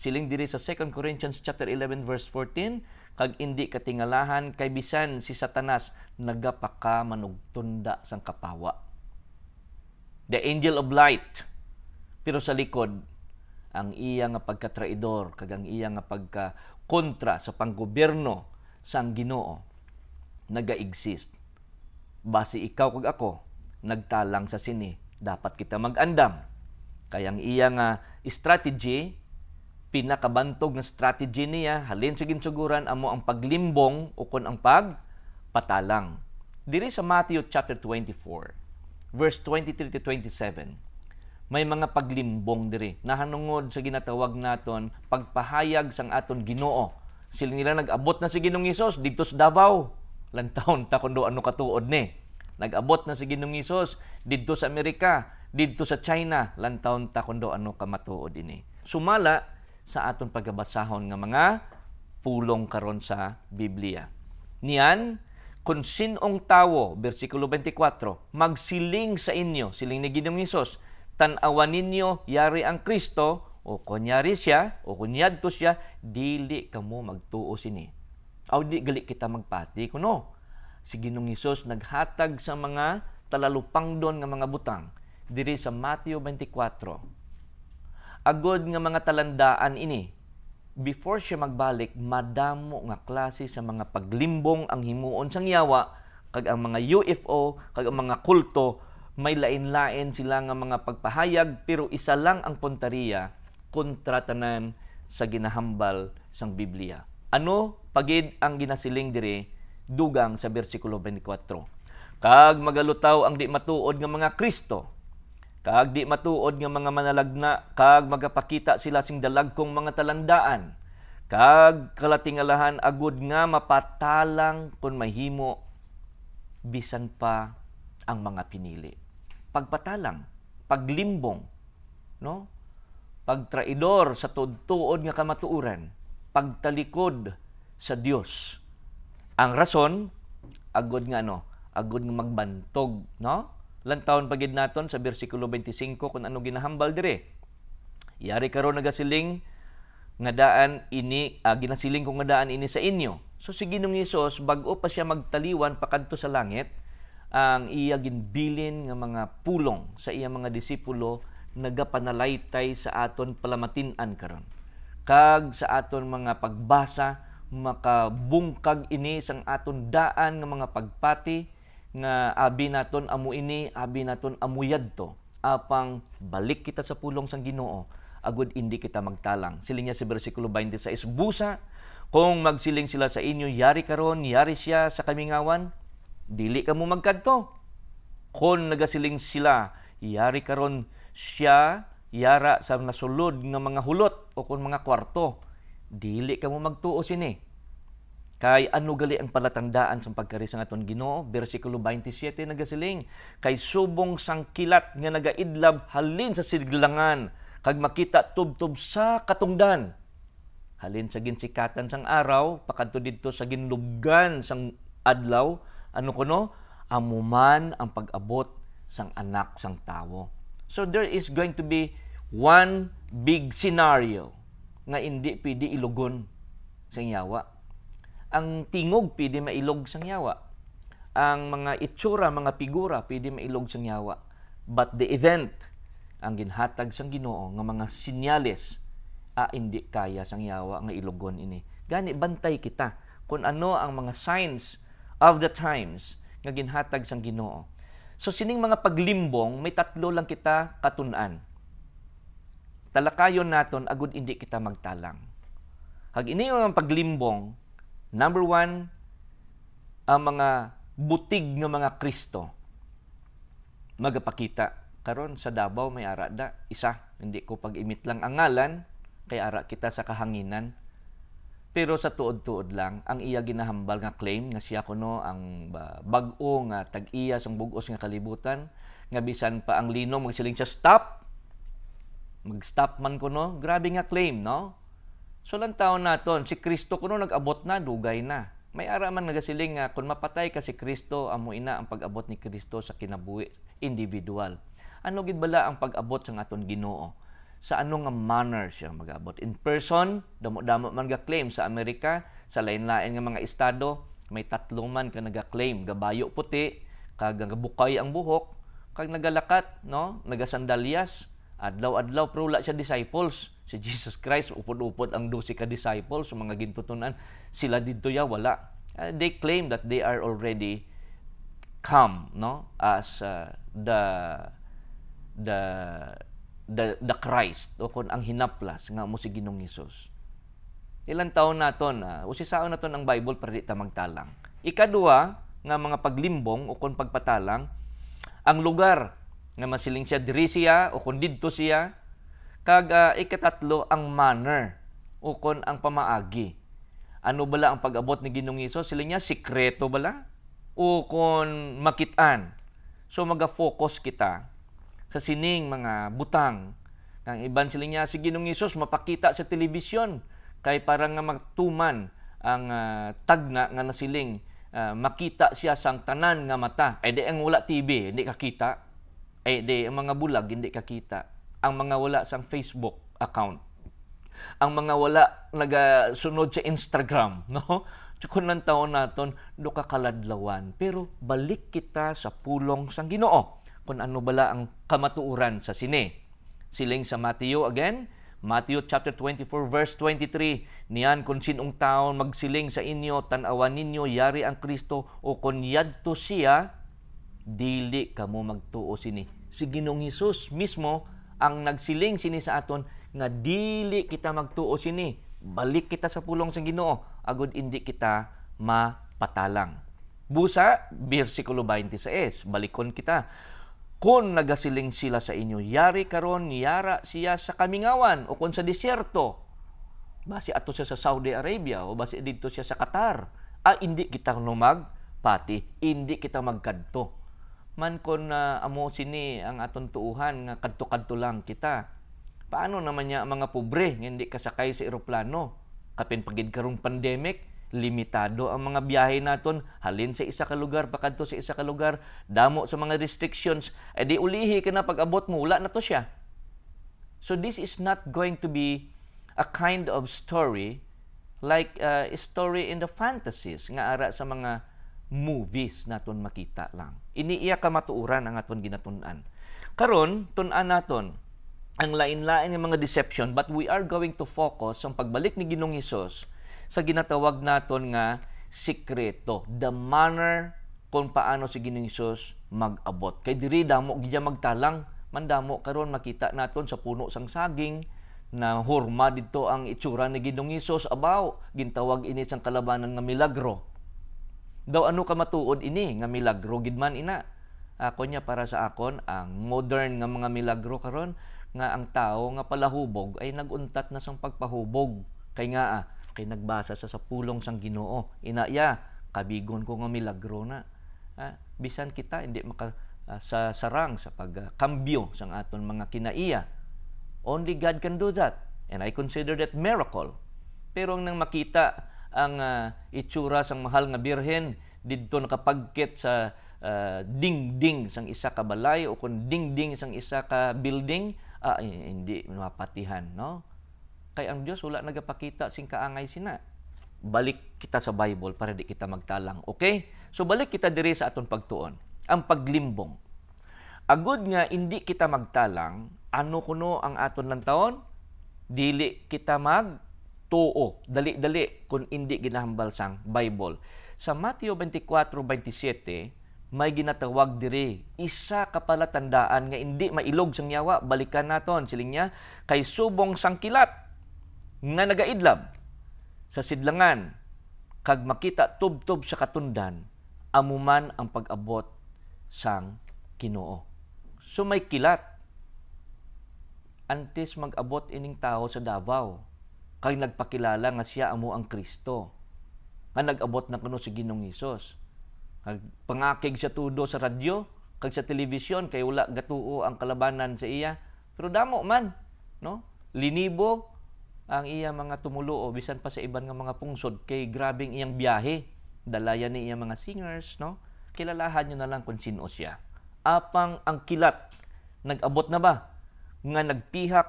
siling diri sa 2 Corinthians chapter 11 verse 14 kag indi katingalahan kay bisan si Satanas nagapaka manugtunda sang kapawa the angel of light. Pero sa likod, ang iya nga pagkatraidor, kag ang iya nga pagkakontra sa panggobyerno sa ang Ginoo naga-exist. Base ikaw kag ako, nagtalang sa sini, dapat kita mag-andam. Kaya ang iya nga strategy pinakabantog na strategy niya halin sa ginsuguran amo ang paglimbong o kun ang pagpatalang. Diri sa Matthew chapter 24 verse 23 to 27, may mga paglimbong diri na hanungod sa ginatawag naton pagpahayag sang aton Ginoo. Sila nila nag-abot na si Ginoong Isos dito sa Davao. Lantaon ta kundo ano katuod ni. Nag-abot na si Ginoong Isos dito sa Amerika, dito sa China, lantaon ta kundo ano kamatuod ini. Sumala sa aton pagabasahon nga mga pulong karon sa Biblia. Niyan kung sinong tawo, versikulo 24, magsiling sa inyo, siling ni Ginong Isos, tanawan ninyo yari ang Kristo, o kunyari siya, o kunyadto siya, dili ka mo magtuo sini. Aw di gali kita magpati kuno. Si Ginoong Isos naghatag sa mga talalupang don nga mga butang diri sa Matthew 24. Agod nga mga talandaan ini before siya magbalik, madamo nga klase sa mga paglimbong ang himuon sang yawa, kag ang mga UFO, kag ang mga kulto, may lain-lain sila nga mga pagpahayag, pero isa lang ang puntariya kontra tanan sa ginahambal sang Biblia. Ano pagid ang ginasiling diri dugang sa bersikulo 24. Kag magalutaw ang di matuod nga mga Kristo Kag di matuod nga mga manalagna, kag magapakita sila sing dalagkong mga talandaan. Kag kalatingalahan agud nga mapatalang kung mahimo bisan pa ang mga pinili. Pagpatalang, paglimbong, no? Pagtraidor sa tudtuod nga kamatuuran, pagtalikod sa Dios. Ang rason agud nga ano, agud nga magbantog, no? Lantaon pagid naton sa bersikulo 25 kung ano ginahambal dire. Yari karon nagasiling nga daan ini uh, ginasiling kung nga daan ini sa inyo. So si Ginong Hesus bag-o pa siya magtaliwan pakadto sa langit ang iya ginbilin nga mga pulong sa iya mga disipulo nagapanalaitay sa aton palamatinan karon. Kag sa aton mga pagbasa makabungkag ini sang aton daan nga mga pagpati nga abi naton amo ini abi naton amuyad to apang balik kita sa pulong sang Ginoo agud indi kita magtalang siling niya sa si bersikulo 26 busa kung magsiling sila sa inyo yari karon yari siya sa kamingawan dili kamo magkadto kung nagasiling sila yari karon siya yara sa nasulod nga mga hulot o kung mga kwarto dili kamo magtuo sini Kay ano gali ang palatandaan sa pagkarisa ng aton Ginoo, bersikulo 27 nagasiling, kay subong sang kilat nga nagaidlab halin sa siglangan, kag makita tubtub sa katungdan. Halin sa ginsikatan sang araw, pakadto didto sa ginlubgan sang adlaw, ano kuno? Amuman ang pag-abot sang anak sang tawo. So there is going to be one big scenario nga hindi pidi ilugon sa inyawa ang tingog, pwede mailog sang yawa. Ang mga itsura, mga figura, pwede mailog sang yawa. But the event, ang ginhatag sang Ginoo nga mga sinyales a ah, hindi kaya sang yawa nga ilogon ini. Gani bantay kita kung ano ang mga signs of the times nga ginhatag sang Ginoo. So sining mga paglimbong, may tatlo lang kita katun-an. Talakayon naton agud hindi kita magtalang. Hag ini ang paglimbong, Number one, ang mga butig ng mga Kristo magapakita karon sa Davao may ara da isa hindi ko pag-imit lang ang ngalan kay ara kita sa kahanginan pero sa tuod-tuod lang ang iya ginahambal nga claim nga siya kuno ang bag-o nga tag-iya sang bugos nga kalibutan nga bisan pa ang lino magsiling siya stop mag-stop man kuno grabe nga claim no So lang taon naton, si Kristo kuno nag-abot na, dugay na. May araman nga siling nga, kung mapatay ka si Kristo, amo ina ang pag-abot ni Kristo sa kinabuhi individual. Ano gid bala ang pag-abot sa aton Ginoo? Sa ano nga manner siya mag-abot? In person, damo-damo man ga-claim sa Amerika, sa lain-lain nga mga estado, may tatlo man ka naga-claim, gabayo puti, kag bukay ang buhok, kag nagalakat, no? Nagasandalyas, adlaw-adlaw pero wala siya disciples si Jesus Christ upod-upod ang 12 ka disciples so mga gintutunan sila didto ya wala uh, they claim that they are already come no as uh, the the the the Christ o kon ang hinaplas nga mo si Ginoong Hesus ilang taon naton uh, usisaon naton ang Bible para di ta magtalang ikadua nga mga paglimbong o kon pagpatalang ang lugar nga masiling siya diri siya o kon didto siya Kag uh, ikatatlo ang manner ukon ang pamaagi. Ano bala ang pag-abot ni Ginoong Hesus Sila niya sikreto bala ukon kon makitaan. So maga-focus kita sa sining mga butang ng iban sila niya si Ginoong Hesus mapakita sa telebisyon kay para nga magtuman ang uh, tagna nga nasiling uh, makita siya sang tanan nga mata ay di ang wala TV hindi kakita ay di ang mga bulag hindi kakita ang mga wala sa Facebook account, ang mga wala nagasunod sa Instagram, no? Tsukon ng taon naton, do ka kaladlawan. Pero balik kita sa pulong sang ginoo. Kung ano bala ang kamatuuran sa sine. Siling sa Matthew again, Matthew chapter 24 verse 23 niyan kung sinong taon magsiling sa inyo tan-awan ninyo yari ang Kristo o kun yadto siya dili kamo magtuo sini si Ginoong Hesus mismo ang nagsiling sini sa aton nga dili kita magtuo sini balik kita sa pulong sa Ginoo agud indi kita mapatalang busa bersikulo 26 balikon kita kung nagasiling sila sa inyo yari karon yara siya sa kamingawan o kung sa disyerto base ato siya sa Saudi Arabia o base dito siya sa Qatar ah indi kita numag pati indi kita magkadto man kon na uh, amo sini ang aton tuuhan nga kadto-kadto lang kita. Paano naman niya ang mga pobre nga hindi kasakay sa eroplano? Kapin pagid karong pandemic, limitado ang mga biyahe naton halin sa isa ka lugar pakadto sa isa ka lugar damo sa mga restrictions edi eh, ulihi ka na pag-abot mo wala na to siya so this is not going to be a kind of story like uh, a story in the fantasies nga ara sa mga movies naton makita lang. Iniiya ka matuuran ang aton ginatunan. Karon tunan naton ang lain-lain ng mga deception but we are going to focus ang pagbalik ni Ginoong Hesus sa ginatawag naton nga sikreto, the manner kung paano si Ginoong Hesus mag-abot. Kay diri damo gidya magtalang mandamo karon makita naton sa puno sang saging na hurma dito ang itsura ni Ginoong Hesus abaw gintawag ini sang kalabanan nga milagro Daw ano ka matuod ini nga milagro gid man ina. Ako niya para sa akon ang modern nga mga milagro karon nga ang tao nga palahubog ay naguntat na sang pagpahubog kay nga ah, kay nagbasa sa sa sang Ginoo ina ya kabigon ko nga milagro na ah, bisan kita hindi maka ah, sa sarang sa pagkambyo uh, sang aton mga kinaiya only God can do that and I consider that miracle pero ang nang makita ang uh, itsura sang mahal nga birhen didto nakapagkit sa uh, dingding sang isa ka balay o kun dingding sang isa ka building ah, hindi mapatihan no kay ang Dios wala nagapakita sing kaangay sina balik kita sa Bible para di kita magtalang okay so balik kita diri sa aton pagtuon ang paglimbong agud nga hindi kita magtalang ano kuno ang aton lang taon dili kita mag tuo, dali-dali kung hindi ginahambal sang Bible. Sa Matthew 24:27, may ginatawag diri isa kapalatandaan nga hindi mailog sang yawa balikan naton siling niya kay subong sang kilat nga nagaidlab sa sidlangan kag makita tubtob sa katundan amuman ang pag-abot sang Ginoo. So may kilat antes mag-abot ining tao sa Davao kay nagpakilala nga siya amo ang Kristo nga nagabot na kuno si Ginoong Hesus kag pangakig siya tudo sa radyo kag sa telebisyon kay wala gatuo ang kalabanan sa iya pero damo man no linibo ang iya mga tumulo o bisan pa sa iban nga mga pungsod kay grabing iyang biyahe dalayan ni iya mga singers no kilalahan niyo na lang kung sino siya apang ang kilat nagabot na ba nga nagpihak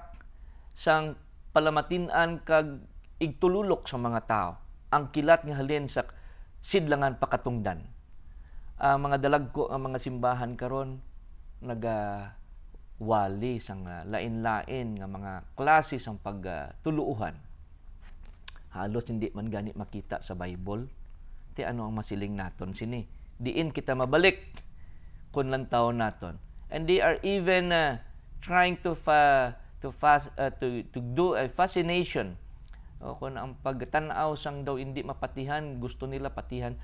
sang palamatinan kag igtululok sa mga tao ang kilat nga halin sa sidlangan pakatungdan ang uh, mga ko ang mga simbahan karon naga uh, sang uh, lain-lain nga mga klase sang pagtuluuhan uh, halos hindi man gani makita sa Bible ti ano ang masiling naton sini diin kita mabalik kun lang taon naton and they are even uh, trying to uh, to, fast uh, to, to do a fascination o kung ang pagtanaw sang daw hindi mapatihan, gusto nila patihan,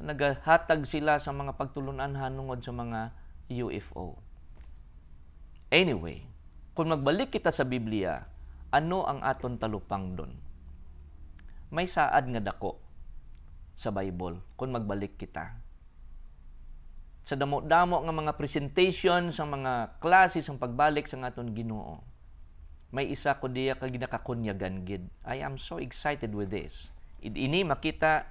naghatag sila sa mga pagtulunan hanungod sa mga UFO. Anyway, kung magbalik kita sa Biblia, ano ang aton talupang don May saad nga dako sa Bible kung magbalik kita. Sa damo-damo nga mga presentation, sa mga klase, sa pagbalik sa aton ginoo may isa ko diya ka ginakakunyagan gid. I am so excited with this. Ini makita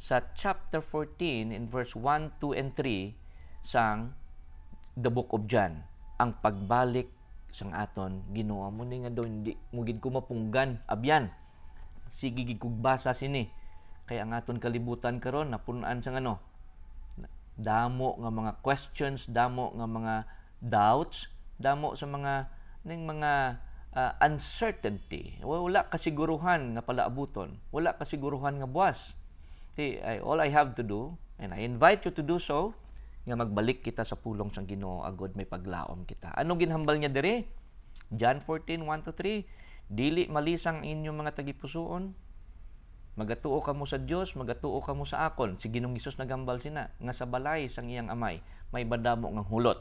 sa chapter 14 in verse 1, 2, and 3 sang the book of John. Ang pagbalik sang aton Ginoo mo ni nga daw hindi mo gid ko mapunggan abyan. Sige gid sini. Kay ang aton kalibutan karon napunan sang ano? Damo nga mga questions, damo nga mga doubts, damo sa mga ning mga uh, uncertainty. Wala kasiguruhan na palaabuton. Wala kasiguruhan nga buwas. Okay, all I have to do, and I invite you to do so, nga magbalik kita sa pulong sang Ginoo agod may paglaom kita. Ano ginhambal niya diri? John 141 3. Dili malisang inyong mga tagipusoon. Magatuo kamo sa Dios, magatuo kamo sa akon. Si Ginoong Hesus nagambal sina nga sa balay sang iyang amay may badamo nga hulot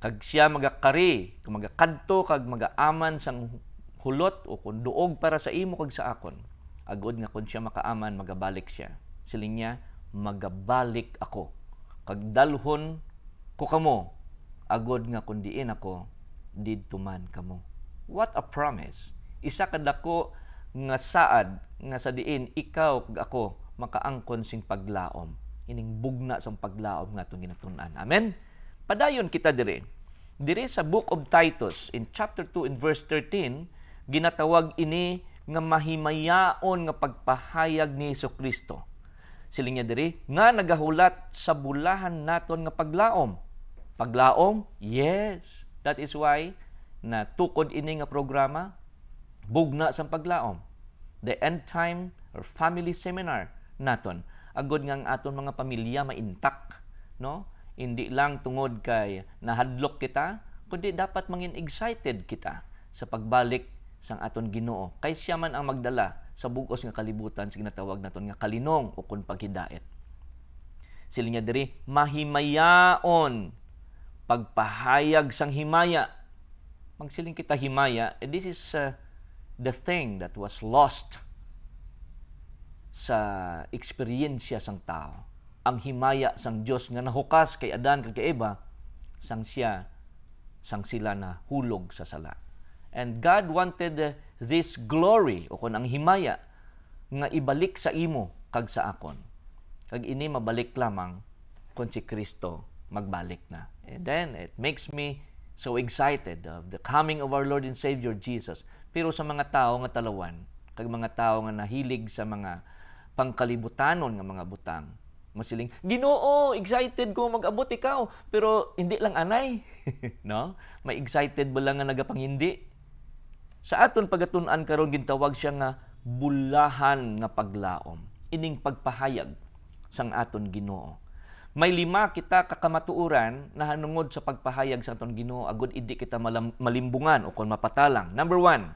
Kag siya magakari, kag magakadto, kag magaaman sang hulot o kung duog para sa imo kag sa akon. Agod nga kun siya makaaman, magabalik siya. Siling niya, magabalik ako. Kag dalhon ko kamo, agod nga kung diin ako, didto man kamo. What a promise! Isa kadako nga saad nga sa diin ikaw kag ako makaangkon sing paglaom ining bugna sang paglaom nga atong ginatun-an. Amen. Padayon kita dire. Dire sa Book of Titus in chapter 2 in verse 13 ginatawag ini nga mahimayaon nga pagpahayag ni Hesus Kristo. Sili niya diri nga nagahulat sa bulahan naton nga paglaom. Paglaom? Yes. That is why na tukod ini nga programa bugna sa paglaom. The end time or family seminar naton. Agod nga ang aton mga pamilya maintak, no? Hindi lang tungod kay nahadlok kita, kundi dapat mangin excited kita sa pagbalik sang aton Ginoo kay siya man ang magdala sa bugos nga kalibutan sa ginatawag naton nga kalinong o kun paghidait. Sila niya diri mahimayaon pagpahayag sang himaya. Magsiling kita himaya, and eh, this is uh, the thing that was lost sa eksperyensya sang tao ang himaya sang Dios nga nahukas kay Adan kag kay Eva sang siya sang sila na hulog sa sala. And God wanted this glory o kun ang himaya nga ibalik sa imo kag sa akon. Kag ini mabalik lamang kon si Kristo magbalik na. And then it makes me so excited of the coming of our Lord and Savior Jesus. Pero sa mga tao nga talawan, kag mga tao nga nahilig sa mga pangkalibutanon nga mga butang, Masiling, Ginoo, excited ko mag-abot ikaw, pero hindi lang anay. no? May excited ba lang nga nagapangindi? Sa aton pagatunan karon gintawag siya nga bulahan nga paglaom, ining pagpahayag sang aton Ginoo. May lima kita kakamatuuran na hanungod sa pagpahayag sa aton Ginoo agud idi kita malimbungan o kon mapatalang. Number one,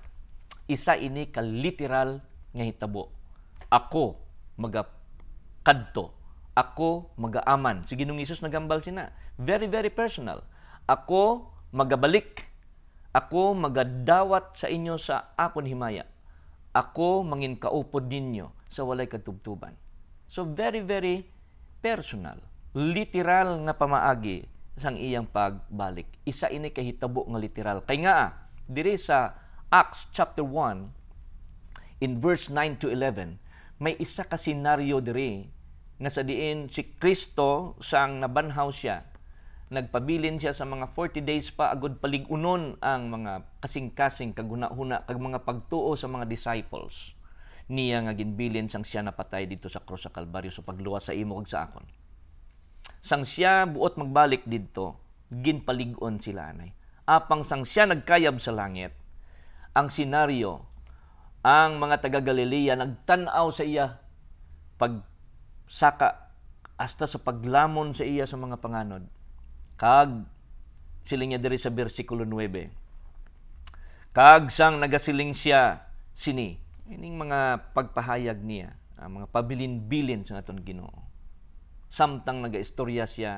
isa ini ka literal nga hitabo. Ako magakadto ako mag-aaman. Si Ginoong Isus nagambal sina. Very, very personal. Ako magabalik. Ako magadawat sa inyo sa akon himaya. Ako mangin kaupod ninyo sa walay katubtuban. So very, very personal. Literal nga pamaagi sang iyang pagbalik. Isa ini kay hitabo nga literal. Kay nga diri sa Acts chapter 1 in verse 9 to 11, may isa ka senaryo diri nga sa diin si Kristo sang nabanhaw siya nagpabilin siya sa mga 40 days pa agod paligunon ang mga kasing-kasing kaguna-huna kag mga pagtuo sa mga disciples niya nga ginbilin sang siya napatay dito sa krus sa Kalbaryo so pagluwas sa imo kag sa akon sang siya buot magbalik didto ginpaligon sila anay apang sang siya nagkayab sa langit ang senaryo ang mga taga Galilea nagtan-aw sa iya pag saka hasta sa paglamon sa iya sa mga panganod. Kag siling niya diri sa bersikulo 9. Kag sang nagasiling siya sini. Ining mga pagpahayag niya, ang mga pabilin-bilin sa aton Ginoo. Samtang nagaistorya siya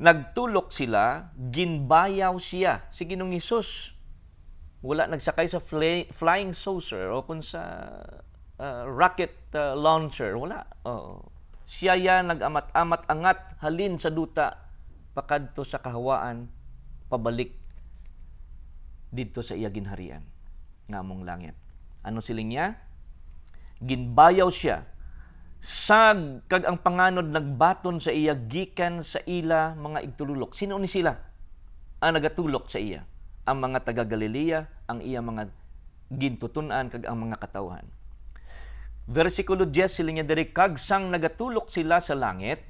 nagtulok sila, ginbayaw siya si Ginoong Hesus. Wala nagsakay sa fly, flying saucer o kung sa uh, rocket uh, launcher. Wala. Oo. Siya ya nagamat-amat angat halin sa duta pakadto sa kahawaan pabalik didto sa iya ginharian nga among langit. Ano siling niya? Ginbayaw siya sag kag ang panganod nagbaton sa iya gikan sa ila mga igtululok. Sino ni sila? Ang nagatulok sa iya ang mga taga Galilea, ang iya mga gintutunan kag ang mga katawhan. Versikulo 10 sila niya diri kag sang nagatulok sila sa langit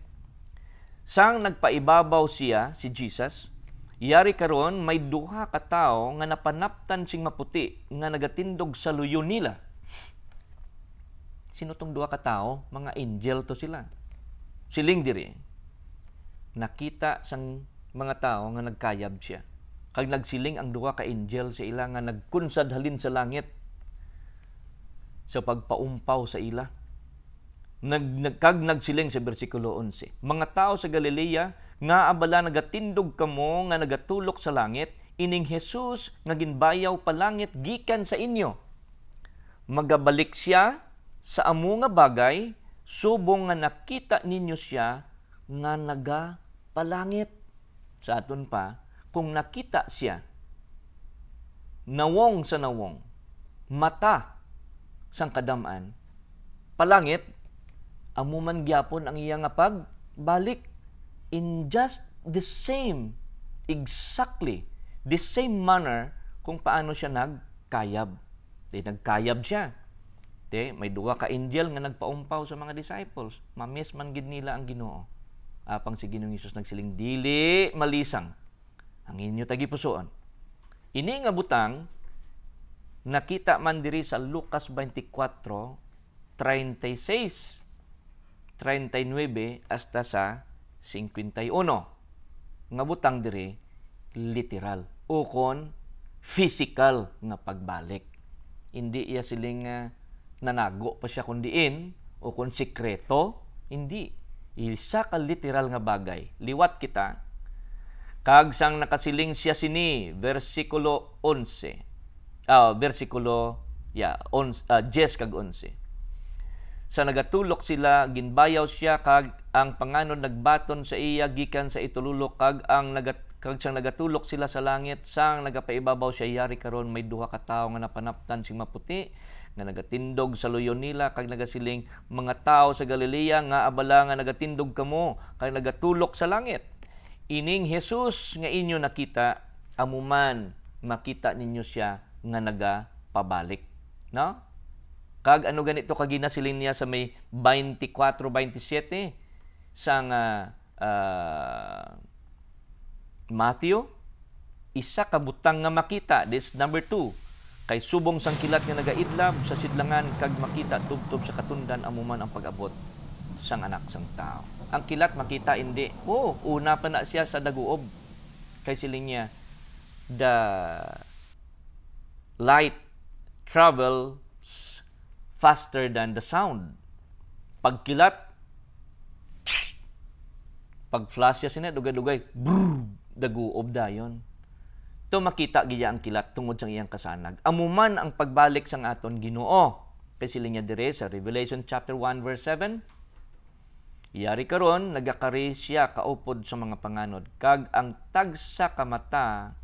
sang nagpaibabaw siya si Jesus yari karon may duha ka tawo nga napanaptan sing maputi nga nagatindog sa luyo nila sino tong duha ka tawo mga angel to sila siling diri nakita sang mga tawo nga nagkayab siya kag nagsiling ang duha ka angel sa ila nga nagkunsad halin sa langit sa pagpaumpaw sa ila. Nag, nagkag nagsiling sa bersikulo 11. Mga tao sa Galilea nga abala nagatindog kamo nga nagatulok sa langit ining Hesus nga ginbayaw pa langit gikan sa inyo. Magabalik siya sa amo nga bagay subong nga nakita ninyo siya nga naga palangit. Sa aton pa kung nakita siya nawong sa nawong mata sang kadaman. Palangit, amuman gyapon ang iyang nga pagbalik in just the same, exactly, the same manner kung paano siya nagkayab. Di, nagkayab siya. Di, may duwa ka angel nga nagpaumpaw sa mga disciples. Mamis man gid nila ang Ginoo. Apang si Ginoong Hesus nagsiling dili malisang ang inyo tagipusoan. Ini nga butang Nakita man diri sa Lucas 24, 36, 39 hasta sa 51. Nga butang diri literal o kon physical nga pagbalik. Hindi iya siling uh, nanago pa siya kundiin o kon sikreto, hindi. Isa ka literal nga bagay. Liwat kita. Kagsang nakasiling siya sini, versikulo 11 uh, versikulo yeah, on, uh, 10 kag 11. Sa nagatulok sila, ginbayaw siya kag ang panganon nagbaton sa iya gikan sa itululok kag ang nagat kag siyang nagatulok sila sa langit sang nagapaibabaw siya yari karon may duha ka tawo nga napanaptan si maputi nga nagatindog sa luyon nila kag nagasiling mga tawo sa Galilea nga abala nga nagatindog kamo kag nagatulok sa langit ining Hesus nga inyo nakita amuman makita ninyo siya nga naga pabalik. No? Kag ano ganito kagina sila niya sa may 24-27 sang uh, uh, Matthew, isa kabutang nga makita, this number 2, kay subong sang kilat nga nagaidlab sa sidlangan kag makita tubtob sa katundan amuman ang pagabot sang anak sang tao. Ang kilat makita indi. Oh, una pa na siya sa daguob. Kay sila niya, the light travels faster than the sound. Pagkilat, pag-flash siya sinet, dugay-dugay, daguob dayon. To makita giya ang kilat tungod sang iyang kasanag. Amuman ang pagbalik sang aton Ginoo. Kay sila niya dire sa Revelation chapter 1 verse 7. Yari karon nagakari siya kaupod sa mga panganod kag ang tagsa kamata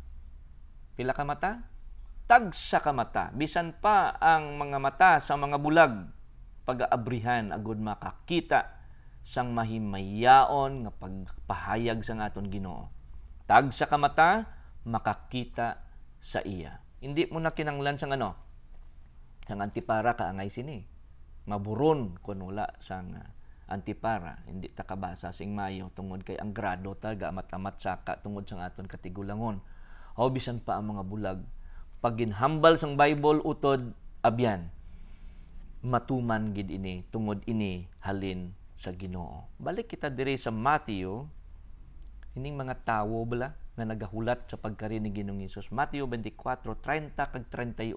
pila ka mata? tagsa ka mata, bisan pa ang mga mata sa mga bulag, pag-aabrihan agud makakita sang mahimayaon nga pagpahayag sang aton Ginoo. Tagsa ka mata, makakita sa iya. Hindi mo na kinanglan sang ano, sang antipara ka angay sini. Maburon kun wala sang ah, antipara hindi ta kabasa sing mayo tungod kay ang grado talaga matamat saka tungod sang aton katigulangon o bisan pa ang mga bulag pag sang Bible utod abyan matuman gid ini tungod ini halin sa Ginoo. Balik kita diri sa Mateo ining mga tawo bala nga nagahulat sa pagkari ni Ginoong Hesus. Mateo 24:30 kag 31.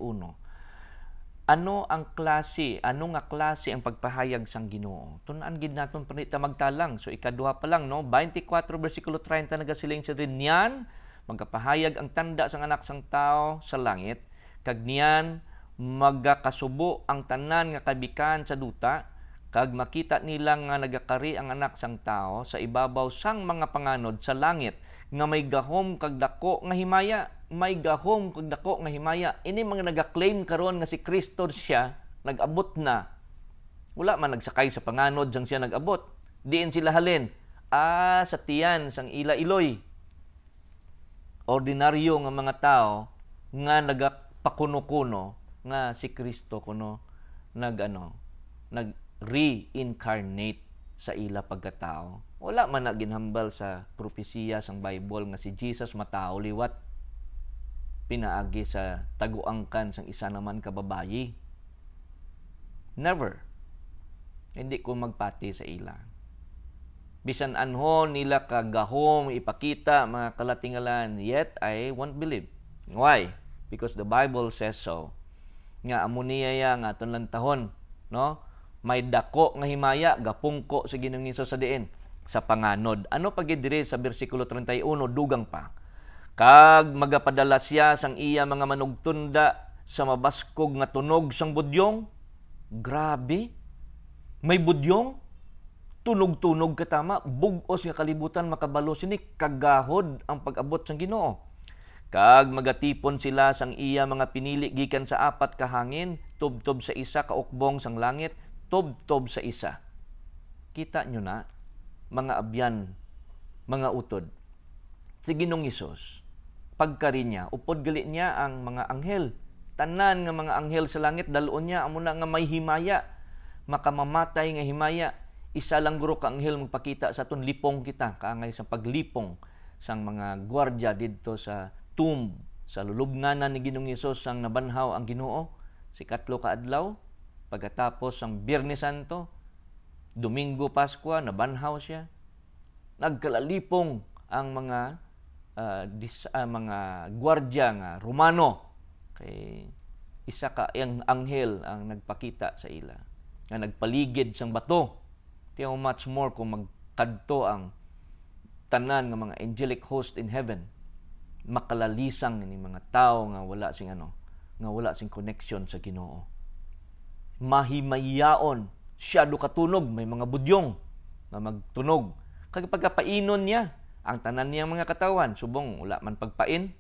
Ano ang klase, ano nga klase ang pagpahayag sang Ginoo? Tunan gid naton panita magtalang. So ikaduha pa lang no, 24 bersikulo 30 nagasiling sa rin niyan magkapahayag ang tanda sang anak sang tao sa langit, kag niyan magakasubo ang tanan nga kabikan sa duta, kag makita nila nga nagakari ang anak sang tao sa ibabaw sang mga panganod sa langit nga may gahom kag dako nga himaya may gahom kag dako nga himaya ini mga nagaklaim karon nga si Kristo siya nagabot na wala man nagsakay sa panganod sang siya nagabot diin sila halin ah sa tiyan sang ila iloy ordinaryo nga mga tao nga nagapakuno-kuno nga si Kristo kuno nagano nag reincarnate sa ila pagkatao. Wala man na ginhambal sa propesiya sang Bible nga si Jesus matao liwat pinaagi sa taguangkan sang isa naman kababayi. Never. Hindi ko magpati sa ila bisan anho nila kagahom ipakita mga kalatingalan yet I won't believe why because the Bible says so nga amo niya ya nga aton lantahon no may dako nga himaya gapungko sa Ginoong Hesus sa diin sa panganod ano pagid diri sa bersikulo 31 dugang pa kag magapadala siya sang iya mga manugtunda sa mabaskog nga tunog sang budyong grabe may budyong tunog-tunog katama, bugos nga kalibutan makabalo sini kagahod ang pag-abot sang Ginoo. Kag magatipon sila sang iya mga pinili gikan sa apat ka hangin, tubtob sa isa kaukbong sang langit, tubtob sa isa. Kita nyo na mga abyan, mga utod. Si Ginong Isos, pagkari niya, upod gali niya ang mga anghel. Tanan nga mga anghel sa langit, dalon niya, amo na nga may himaya, makamamatay nga himaya, isa lang guro ka anghel magpakita sa ton lipong kita kaangay sa paglipong sang mga gwardiya didto sa tomb sa lulubnganan ni Ginoong Hesus sang nabanhaw ang Ginoo si katlo ka adlaw pagkatapos ang Biyernes Santo Domingo Paskwa nabanhaw siya nagkalalipong ang mga uh, dis, uh, mga gwardiya nga Romano kay isa ka ang anghel ang nagpakita sa ila nga nagpaligid sang bato kaya much more kung magkadto ang tanan ng mga angelic host in heaven, makalalisang ni mga tao nga wala sing ano, nga wala sing connection sa Ginoo. Mahimayaon siya do katunog may mga budyong na magtunog kag pagkapainon niya ang tanan niyang mga katawan subong wala man pagpain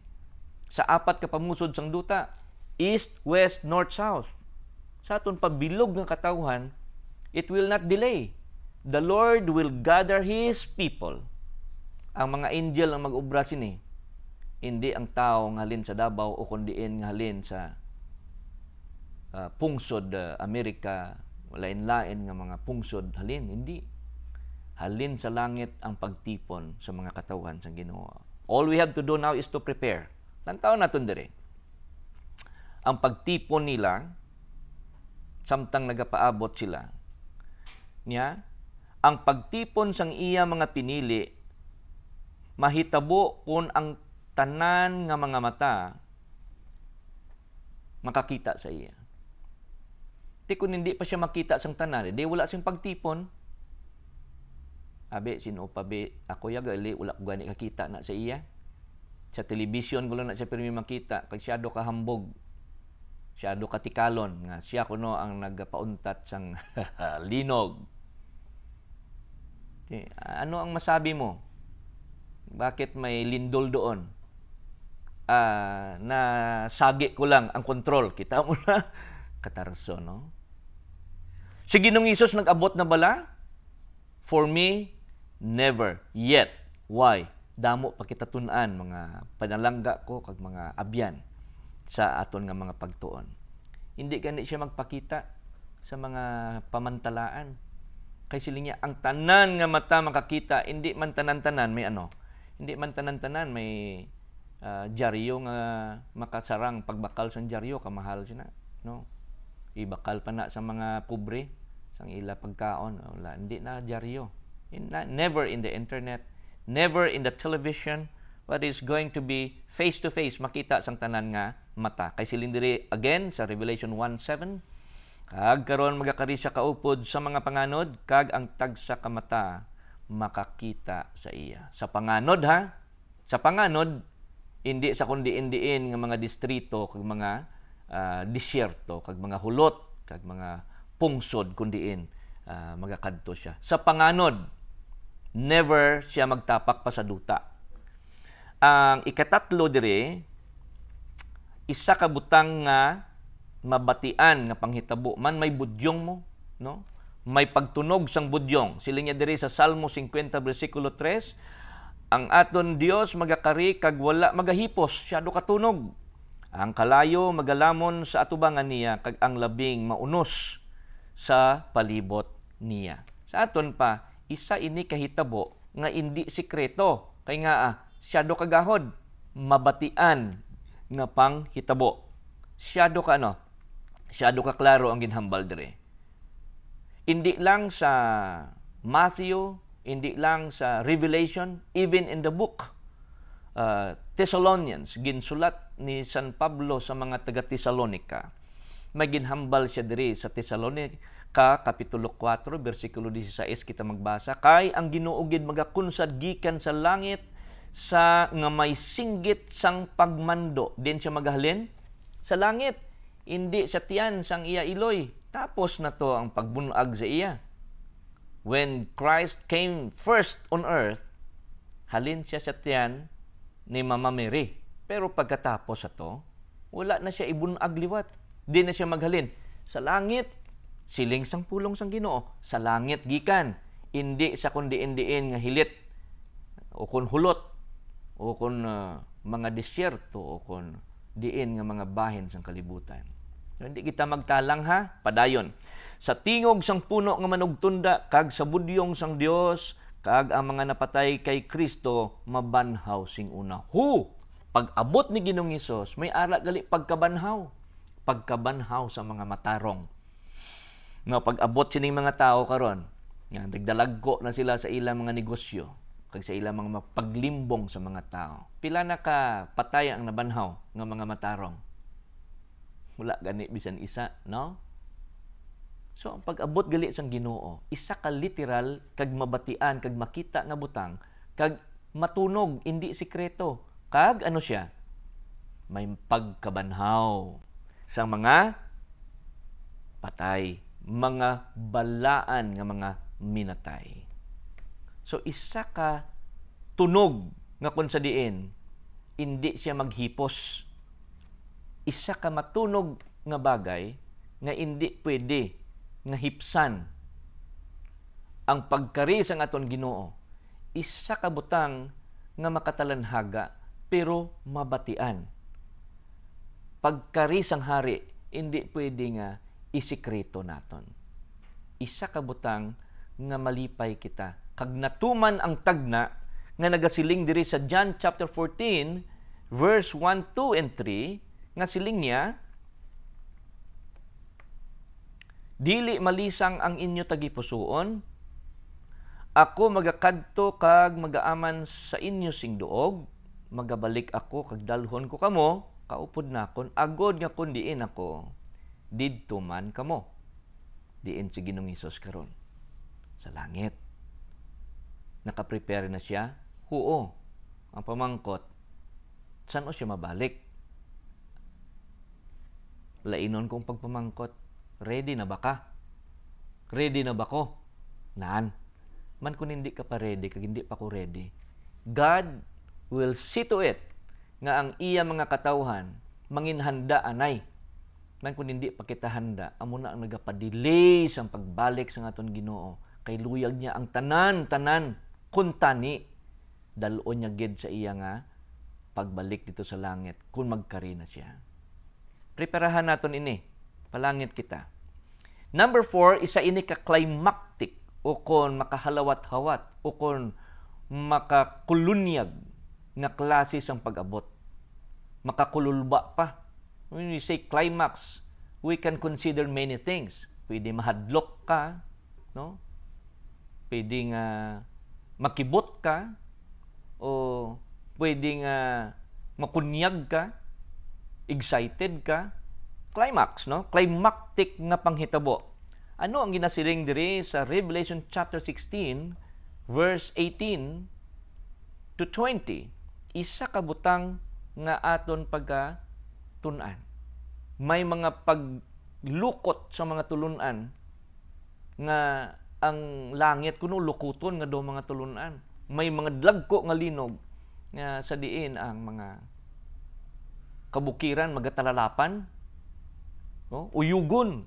sa apat ka pamusod sang duta east west north south sa aton pabilog nga katawhan it will not delay The Lord will gather His people. Ang mga angel ang mag-ubra sini. Hindi ang tao ng ngalin sa Davao o kundiin ngalin sa uh, pungsod uh, Amerika, lain-lain ng mga pungsod halin. Hindi. Halin sa langit ang pagtipon sa mga katawhan sa Ginoo. All we have to do now is to prepare. Lantaw na dire. Ang pagtipon nila, samtang nagapaabot sila, niya, ang pagtipon sang iya mga pinili mahitabo kun ang tanan nga mga mata makakita sa iya. Ti kun hindi pa siya makita sang tanan, di wala siyang pagtipon. Abi sino pa be ako ya gali wala ko gani kakita na sa iya. Sa television gulo na siya pirmi makita kag siya do kahambog. Siya do katikalon nga siya kuno ang nagapauntat sang linog. Okay. Eh, ano ang masabi mo? Bakit may lindol doon? Uh, ah, na sagi ko lang ang control. Kita mo na, katarso, no? Si Ginong Isos nag-abot na bala? For me, never, yet. Why? Damo pa kita tunan mga panalangga ko kag mga abyan sa aton nga mga pagtuon. Hindi gani siya magpakita sa mga pamantalaan Kay siling niya, ang tanan nga mata makakita, hindi man tanan-tanan may ano, hindi man tanan-tanan may uh, dyaryo nga makasarang pagbakal sa jaryo kamahal sina No? Ibakal pa na sa mga kubre sang ila pagkaon. Wala, hindi na jaryo In, na, never in the internet, never in the television, what is going to be face to face makita sang tanan nga mata kay silindiri again sa Revelation 1:7 Kag karon magakari siya kaupod sa mga panganod, kag ang tagsa kamata makakita sa iya. Sa panganod ha, sa panganod indi sa kundi indiin nga mga distrito kag mga uh, disyerto kag mga hulot kag mga pungsod kundiin uh, magakadto siya. Sa panganod never siya magtapak pa sa duta. Ang ikatatlo dire isa ka butang nga mabatian nga panghitabo man may budyong mo no may pagtunog sang budyong sila niya diri sa Salmo 50 bersikulo 3 ang aton Dios magakari kag wala magahipos siya do katunog ang kalayo magalamon sa atubangan niya kag ang labing maunos sa palibot niya sa aton pa isa ini kahitabo nga indi sikreto kay nga ah, siya do kagahod mabatian nga panghitabo siya do ka ano Siado ka klaro ang ginhambal dire. Hindi lang sa Matthew, hindi lang sa Revelation, even in the book uh, Thessalonians, ginsulat ni San Pablo sa mga taga Thessalonica. May ginhambal siya dire sa Thessalonica, Kapitulo 4, bersikulo 16, kita magbasa. Kay ang ginuugid magakunsad gikan sa langit sa nga may singgit sang pagmando. Din siya magahalin sa langit Indi sa tiyan sang iya iloy. Tapos na to ang pagbunag sa iya. When Christ came first on earth, halin siya sa tiyan ni Mama Mary. Pero pagkatapos ato, wala na siya ibunag liwat. Di na siya maghalin. Sa langit, siling sang pulong sang ginoo. Sa langit gikan. Indi sa kundi indiin nga hilit o kun hulot o kun uh, mga disyerto o kun diin nga mga bahin sang kalibutan. Hindi kita magtalang ha, padayon. Sa tingog sang puno nga manugtunda, kag sa budyong sang Dios, kag ang mga napatay kay Kristo, mabanhaw sing una. Hu! Pag-abot ni Ginong Isos, may ara gali pagkabanhaw. Pagkabanhaw sa mga matarong. No, pag-abot sining mga tao karon, nga nagdalagko na sila sa ilang mga negosyo, kag sa ilang mga paglimbong sa mga tao. Pila na ka patay ang nabanhaw ng mga matarong wala gani bisan isa no so ang pag-abot gali sang Ginoo isa ka literal kag mabatian kag makita nga butang kag matunog indi sikreto kag ano siya may pagkabanhaw sa mga patay mga balaan nga mga minatay so isa ka tunog nga kun sa diin indi siya maghipos isa ka matunog nga bagay nga hindi pwede nga hipsan ang pagkari sa aton Ginoo isa ka butang nga makatalanhaga pero mabatian pagkari sang hari hindi pwede nga isikreto naton isa ka butang nga malipay kita kag natuman ang tagna nga nagasiling diri sa John chapter 14 verse 1 2 and 3 nga siling niya, Dili malisang ang inyo tagipusuon, ako magakadto kag magaaman sa inyo sing duog, magabalik ako kag dalhon ko kamo, kaupod na kon agod nga kun diin ako, didto man kamo. Diin si Ginoong Hesus karon sa langit. Nakaprepare na siya? huo, Ang pamangkot, saan o siya mabalik? Lainon kong pagpamangkot. Ready na ba ka? Ready na ba ko? Naan. Man kung hindi ka pa ready, kag hindi pa ko ready, God will see to it nga ang iya mga katawhan manginhanda anay. Man kung hindi pa kita handa, amo na ang nagapadelay sa pagbalik sa aton Ginoo kay luyag niya ang tanan tanan kun tani dalon niya gid sa iya nga pagbalik dito sa langit kun magkarina siya Preparahan naton ini. Palangit kita. Number four, isa ini ka climactic o kon makahalawat-hawat o kon makakulunyag nga klase sang pag-abot. Makakululba pa. When we say climax, we can consider many things. Pwede mahadlok ka, no? Pwede nga makibot ka o pwede nga makunyag ka excited ka, climax, no? Climactic nga panghitabo. Ano ang ginasiling diri sa Revelation chapter 16 verse 18 to 20? Isa ka butang nga aton pagka tunan. May mga paglukot sa mga tulunan nga ang langit kuno lukuton nga do mga tulunan may mga dlagko nga linog nga sa diin ang mga kabukiran magatalalapan, no? uyugon,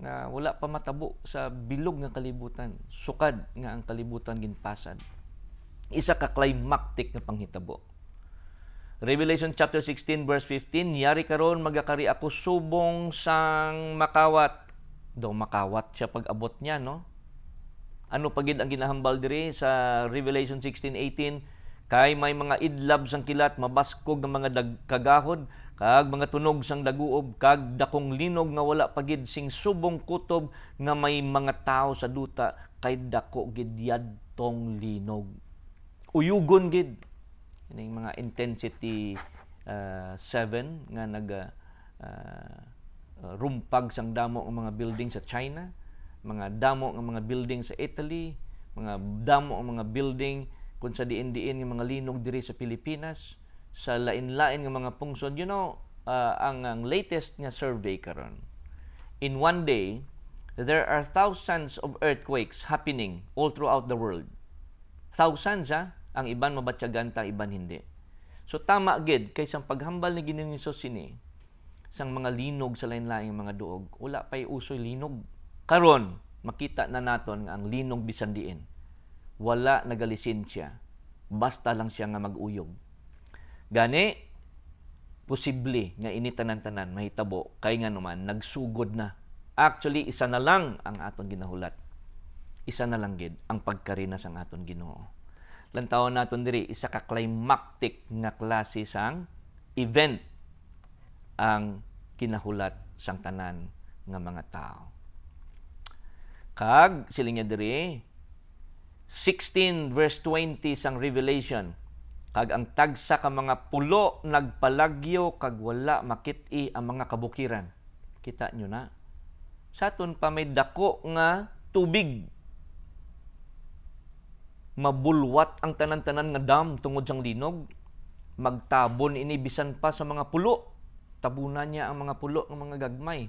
na wala pa matabo sa bilog ng kalibutan sukad nga ang kalibutan ginpasad isa ka climactic na panghitabo Revelation chapter 16 verse 15 yari karon magakari ako subong sang makawat daw makawat siya pag abot niya no ano pagid ang ginahambal diri sa Revelation 16:18 Kay may mga idlab sang kilat, mabaskog ng mga kagahod, kag mga tunog sang daguob, kag dakong linog nga wala pagid sing subong kutob nga may mga tao sa duta, kay dako gid tong linog. Uyugon gid. Ining mga intensity 7 uh, ah, nga nag uh, rumpag sang damo ang mga building sa China, mga damo ang mga building sa Italy, mga damo ang mga building kung sa diin-diin ng mga linog diri sa Pilipinas, sa lain-lain ng mga pungsod, you know, uh, ang, ang latest nga survey karon. In one day, there are thousands of earthquakes happening all throughout the world. Thousands ha, ah, ang iban mabatyagan ta, iban hindi. So tama gid kaysang paghambal ni Ginoong Hesus sini sang mga linog sa lain-lain mga duog, wala pay usoy linog. Karon makita na naton ang linog bisan diin wala nagalisensya. Basta lang siya nga mag-uyog. Gani, posible nga ini tanan mahitabo kay nga naman nagsugod na. Actually, isa na lang ang aton ginahulat. Isa na lang gid ang pagkarina sang aton Ginoo. Lantaw naton diri isa ka climactic nga klase sang event ang kinahulat sang tanan nga mga tao. Kag sila diri 16 verse 20 sang Revelation. Kag ang tagsa ka mga pulo nagpalagyo kag wala makit-i ang mga kabukiran. Kita nyo na. Sa aton pa may dako nga tubig. Mabulwat ang tanan-tanan nga dam tungod sang linog. Magtabon ini bisan pa sa mga pulo. Tabunan niya ang mga pulo ng mga gagmay.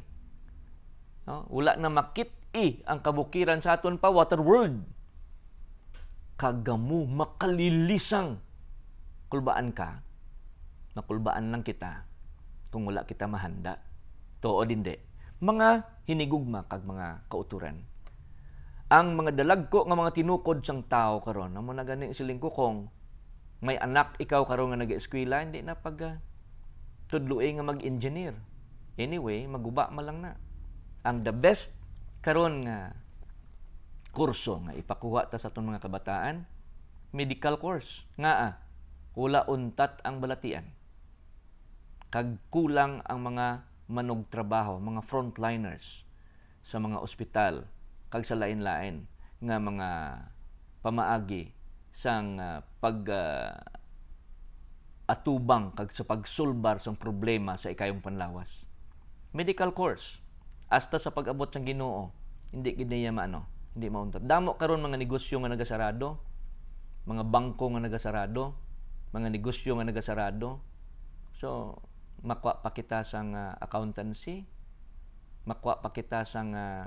No? Wala na makit-i ang kabukiran sa aton pa water world makagamu, makalilisang kulbaan ka, makulbaan lang kita kung wala kita mahanda. To o dindi. Mga hinigugma kag mga kauturan. Ang mga dalagko nga mga tinukod sang tao karon, amo na gani siling kukong may anak ikaw karon nga nag-eskwela, hindi na pag uh, tudluay nga mag-engineer. Anyway, maguba malang na. Ang the best karon nga kurso nga ipakuha ta sa aton mga kabataan medical course nga ah, kula untat ang balatian kag kulang ang mga manugtrabaho, mga frontliners sa mga ospital kag sa lain-lain nga mga pamaagi sang uh, pag uh, atubang kag sa pagsulbar sang problema sa ikayong panlawas medical course hasta sa pag-abot sang Ginoo hindi gid niya maano hindi mauntat. Damo karon mga negosyo nga nagasarado, mga bangko nga nagasarado, mga negosyo nga nagasarado. So, makwa pa kita sang uh, accountancy, makwa pa kita sang uh,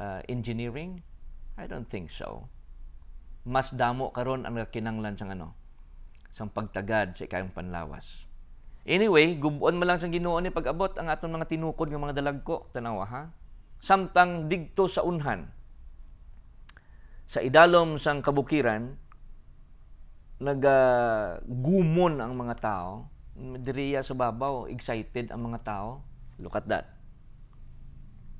ah, uh, engineering. I don't think so. Mas damo karon ang kinanglan sang ano, sang pagtagad sa ikayong panlawas. Anyway, gubuan man lang sa Ginoo ni pag-abot ang aton mga tinukod ng mga dalagko tanawa ha. Samtang digto sa unhan sa idalom sang kabukiran nagagumon uh, ang mga tao diriya sa babaw excited ang mga tao look at that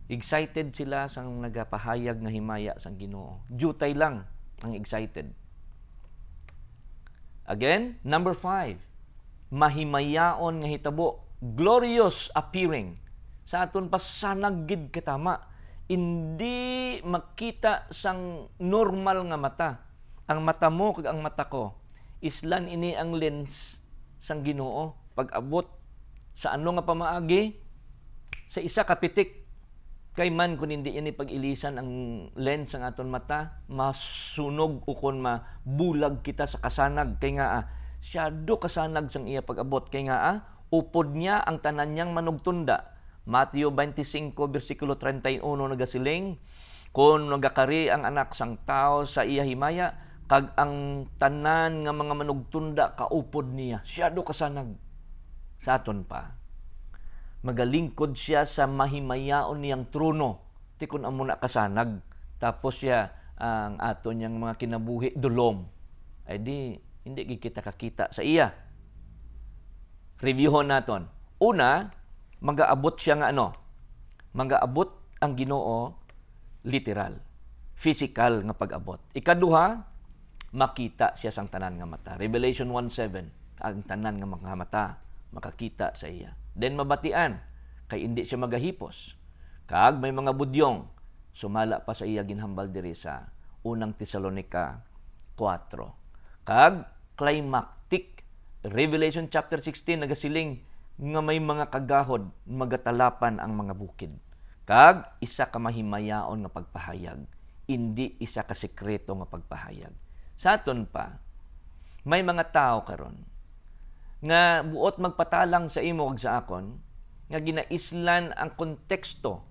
excited sila sang nagapahayag nga himaya sang Ginoo jutay lang ang excited again number five mahimayaon nga hitabo glorious appearing sa aton pasanag gid katama hindi makita sang normal nga mata. Ang mata mo kag ang mata ko islan ini ang lens sang Ginoo pag-abot sa ano nga pamaagi sa isa kapitik kay man kun hindi ini pagilisan ang lens sang aton mata masunog ukon kon mabulag kita sa kasanag kay nga ah, syado kasanag sang iya pag-abot kay nga ah, upod niya ang tanan niyang manugtunda Matthew 25, versikulo 31, nagasiling, Kung nagakari ang anak sang tao sa iya himaya, kag ang tanan nga mga manugtunda kaupod niya, siya do kasanag sa aton pa. Magalingkod siya sa mahimayaon niyang trono, tikon amo na kasanag. Tapos siya ang aton niyang mga kinabuhi dulom. Ay di, hindi kita kakita sa iya. Reviewon naton. Una, magaabot siya nga ano, magaabot ang Ginoo literal, physical nga pag-abot. Ikaduha, makita siya sang tanan nga mata. Revelation 1:7, ang tanan nga mga mata makakita sa iya. Then mabatian kay indi siya magahipos. Kag may mga budyong sumala pa sa iya ginhambal diri sa unang Tesalonica 4. Kag climactic Revelation chapter 16 nagasiling nga may mga kagahod magatalapan ang mga bukid. Kag isa ka mahimayaon nga pagpahayag, indi isa ka sekreto nga pagpahayag. Sa aton pa, may mga tao karon nga buot magpatalang sa imo ug sa akon nga ginaislan ang konteksto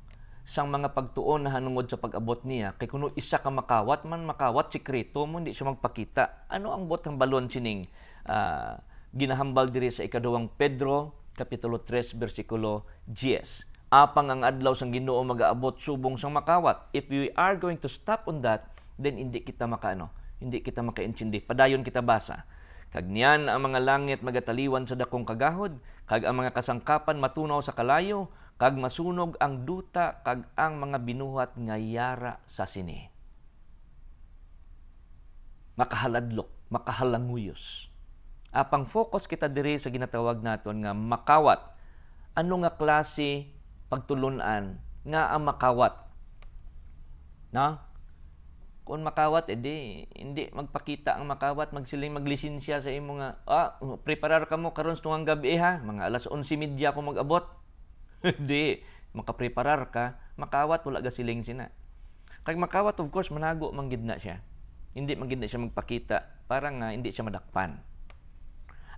sang mga pagtuon na hanungod sa pag-abot niya kay kuno isa ka makawat man makawat sikreto mo hindi siya magpakita ano ang buot botang balon sining uh, ginahambal diri sa ikaduwang Pedro Kapitulo 3, versikulo 10. Apang ang adlaw sang ginoo magaabot subong sang makawat. If we are going to stop on that, then hindi kita makaano, hindi kita makaintindi. Padayon kita basa. Kag niyan ang mga langit magataliwan sa dakong kagahod, kag ang mga kasangkapan matunaw sa kalayo, kag masunog ang duta, kag ang mga binuhat nga yara sa sini. Makahaladlok, makahalanguyos apang focus kita diri sa ginatawag naton nga makawat. Ano nga klase pagtulunan nga ang makawat? Na? Kung makawat edi hindi magpakita ang makawat, magsiling maglisensya sa imo nga ah, preparar ka mo karon tungang gabi ha, mga alas 11:30 ko mag-abot. Hindi, makapreparar ka, makawat wala ga siling sina. Kag makawat of course manago manggid na siya. Hindi manggid na siya magpakita para nga hindi siya madakpan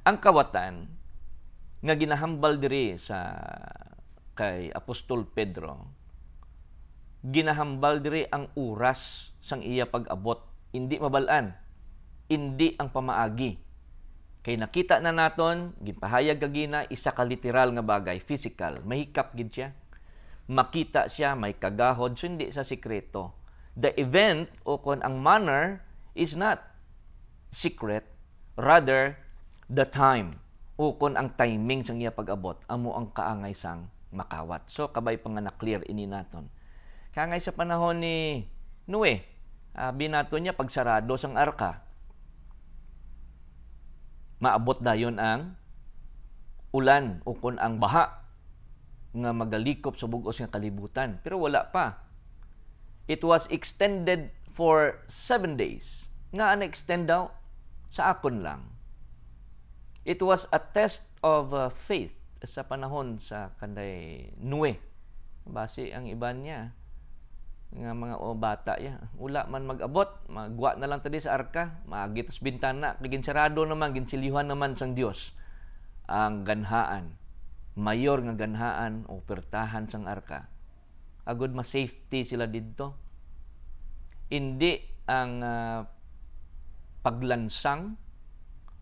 ang kawatan nga ginahambal diri sa kay Apostol Pedro ginahambal diri ang oras sang iya pag-abot indi mabalaan indi ang pamaagi kay nakita na naton gipahayag gagina isa ka literal nga bagay physical mahikap gid siya makita siya may kagahod so hindi sa sikreto the event o kon ang manner is not secret rather the time ukon ang timing sang iya pag-abot amo ang kaangay sang makawat. So kabay pa nga na-clear ini naton. Kaangay sa panahon ni Noe, uh, binato niya pagsarado sang arka. Maabot dayon ang ulan ukon ang baha nga magalikop sa bugos nga kalibutan. Pero wala pa. It was extended for seven days. Nga an extend daw sa akon lang It was a test of uh, faith sa panahon sa kanday Nue. Basi ang iban niya nga mga o oh, bata ya ula man magabot magwa na lang tadi sa arka magitas bintana gin sarado naman ginsilihan naman sang Dios ang ganhaan mayor nga ganhaan o pertahan sang arka agud ma safety sila didto indi ang uh, paglansang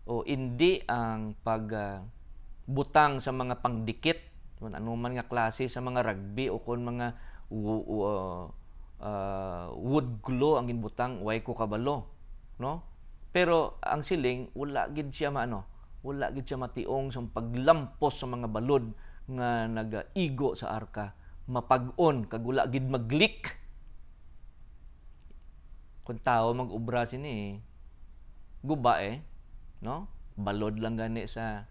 o hindi ang pagbutang uh, sa mga pangdikit, anuman nga klase sa mga rugby o kung mga uh, uh, wood glue ang inbutang, way ko kabalo. No? Pero ang siling, wala gid siya maano, wala gid siya mationg sa paglampos sa mga balod nga nagaigo sa arka mapag-on kag wala gid maglik kun tao mag-ubra sini guba eh no balod lang gani sa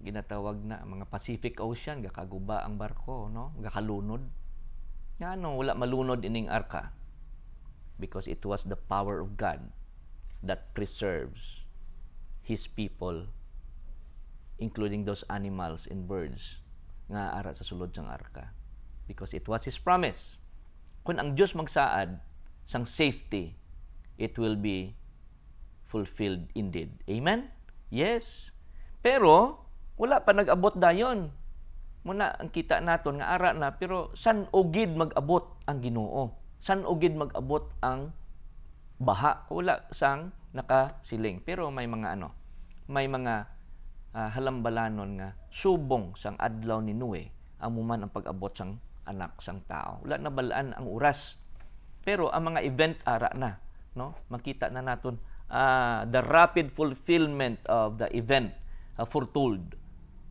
ginatawag na mga Pacific Ocean gakaguba ang barko no gakalunod Ngano wala malunod ining arka because it was the power of God that preserves his people including those animals and birds nga ara sa sulod sang arka because it was his promise kun ang Dios magsaad sang safety it will be fulfilled indeed. Amen? Yes. Pero, wala pa nag-abot dayon. Muna ang kita naton nga ara na pero san ugid mag-abot ang Ginoo? San ugid mag-abot ang baha? Wala sang nakasiling. Pero may mga ano, may mga uh, halambalanon nga subong sang adlaw ni Noe amuman ang pag-abot sang anak sang tao. Wala na balaan ang oras. Pero ang mga event ara na, no? Makita na naton uh, the rapid fulfillment of the event uh, foretold.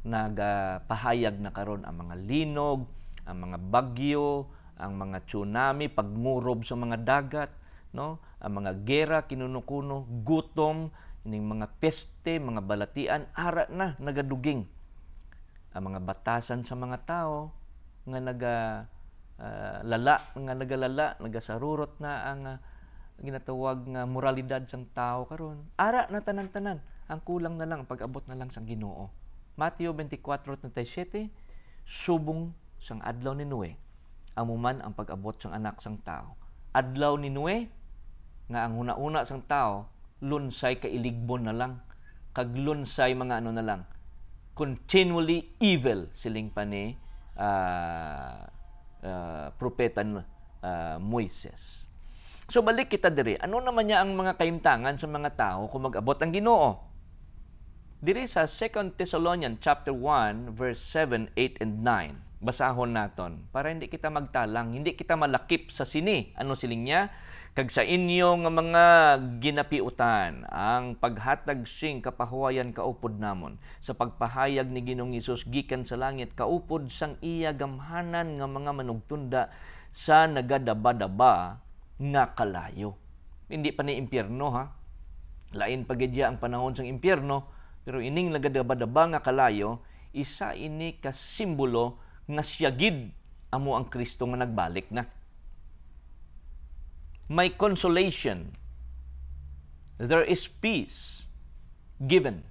Nagpahayag uh, na karon ang mga linog, ang mga bagyo, ang mga tsunami, pagmurob sa mga dagat, no? ang mga gera, kinunukuno, gutom, ining mga peste, mga balatian, ara na, nagaduging. Ang mga batasan sa mga tao, nga naga uh, lala, nga nagalala, nagasarurot na ang uh, ginatawag nga moralidad sang tao karon ara na tanan-tanan ang kulang na lang pag-abot na lang sang Ginoo Mateo 24:37 subong sang adlaw ni Noe amuman ang pag-abot sang anak sang tao adlaw ni Noe nga ang una-una sang tao lunsay kailigbon na lang kag lunsay mga ano na lang continually evil siling pa ni uh, uh, propeta uh, Moises So balik kita diri, ano naman niya ang mga kaimtangan sa mga tao kung mag-abot ang Ginoo? Diri sa 2 Thessalonians chapter 1 verse 7, 8 and 9. Basahon naton para hindi kita magtalang, hindi kita malakip sa sini. Ano siling niya? Kag sa inyo nga mga ginapiutan ang paghatag sing kapahuwayan kaupod namon sa pagpahayag ni Ginoong Isus gikan sa langit kaupod sang iya gamhanan nga mga manugtunda sa nagadaba-daba nga kalayo. Hindi pa ni impyerno ha. Lain pagidya ang panahon sang impyerno, pero ining nagadabadaba nga kalayo, isa ini ka simbolo nga siyagid amo ang Kristo nga nagbalik na. May consolation. There is peace given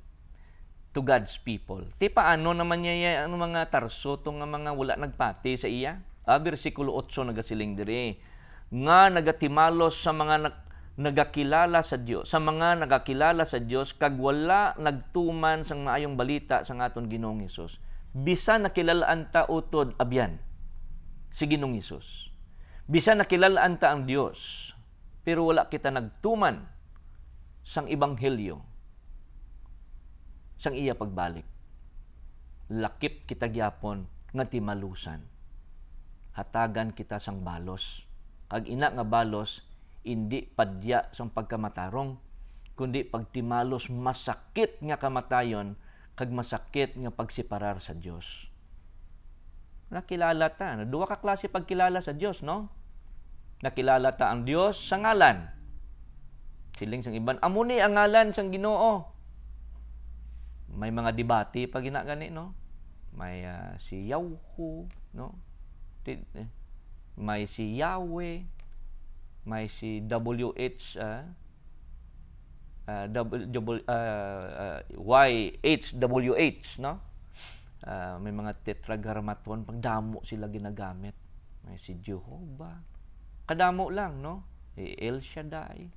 to God's people. Ti paano naman niya ang mga tarso tong nga mga wala nagpati sa iya? Ah, versikulo 8 nagasiling diri nga nagatimalos sa mga nak- nagakilala sa Dios sa mga nagakilala sa Dios kag wala nagtuman sang maayong balita sang aton Ginoong Hesus bisan nakilalaan ta utod abyan si Ginoong Hesus bisan nakilalaan ta ang Dios pero wala kita nagtuman sang ebanghelyo sang iya pagbalik lakip kita gyapon nga timalusan hatagan kita sang balos Kag ina nga balos indi padya sang pagkamatarong kundi pagtimalos masakit nga kamatayon kag masakit nga pagsiparar sa Dios. Nakilala ta, duwa ka klase pagkilala sa Dios, no? Nakilala ta ang Dios sa ngalan. Siling sang iban, amo ni ang ngalan sang Ginoo. May mga debate pag gani no? May uh, si Yahoo, no? Eh, may si Yahweh, may si WH, uh, uh, w, uh, uh, YHWH, no? Uh, may mga tetragrammaton, pagdamo sila ginagamit. May si Jehovah. Kadamo lang, no? El Shaddai.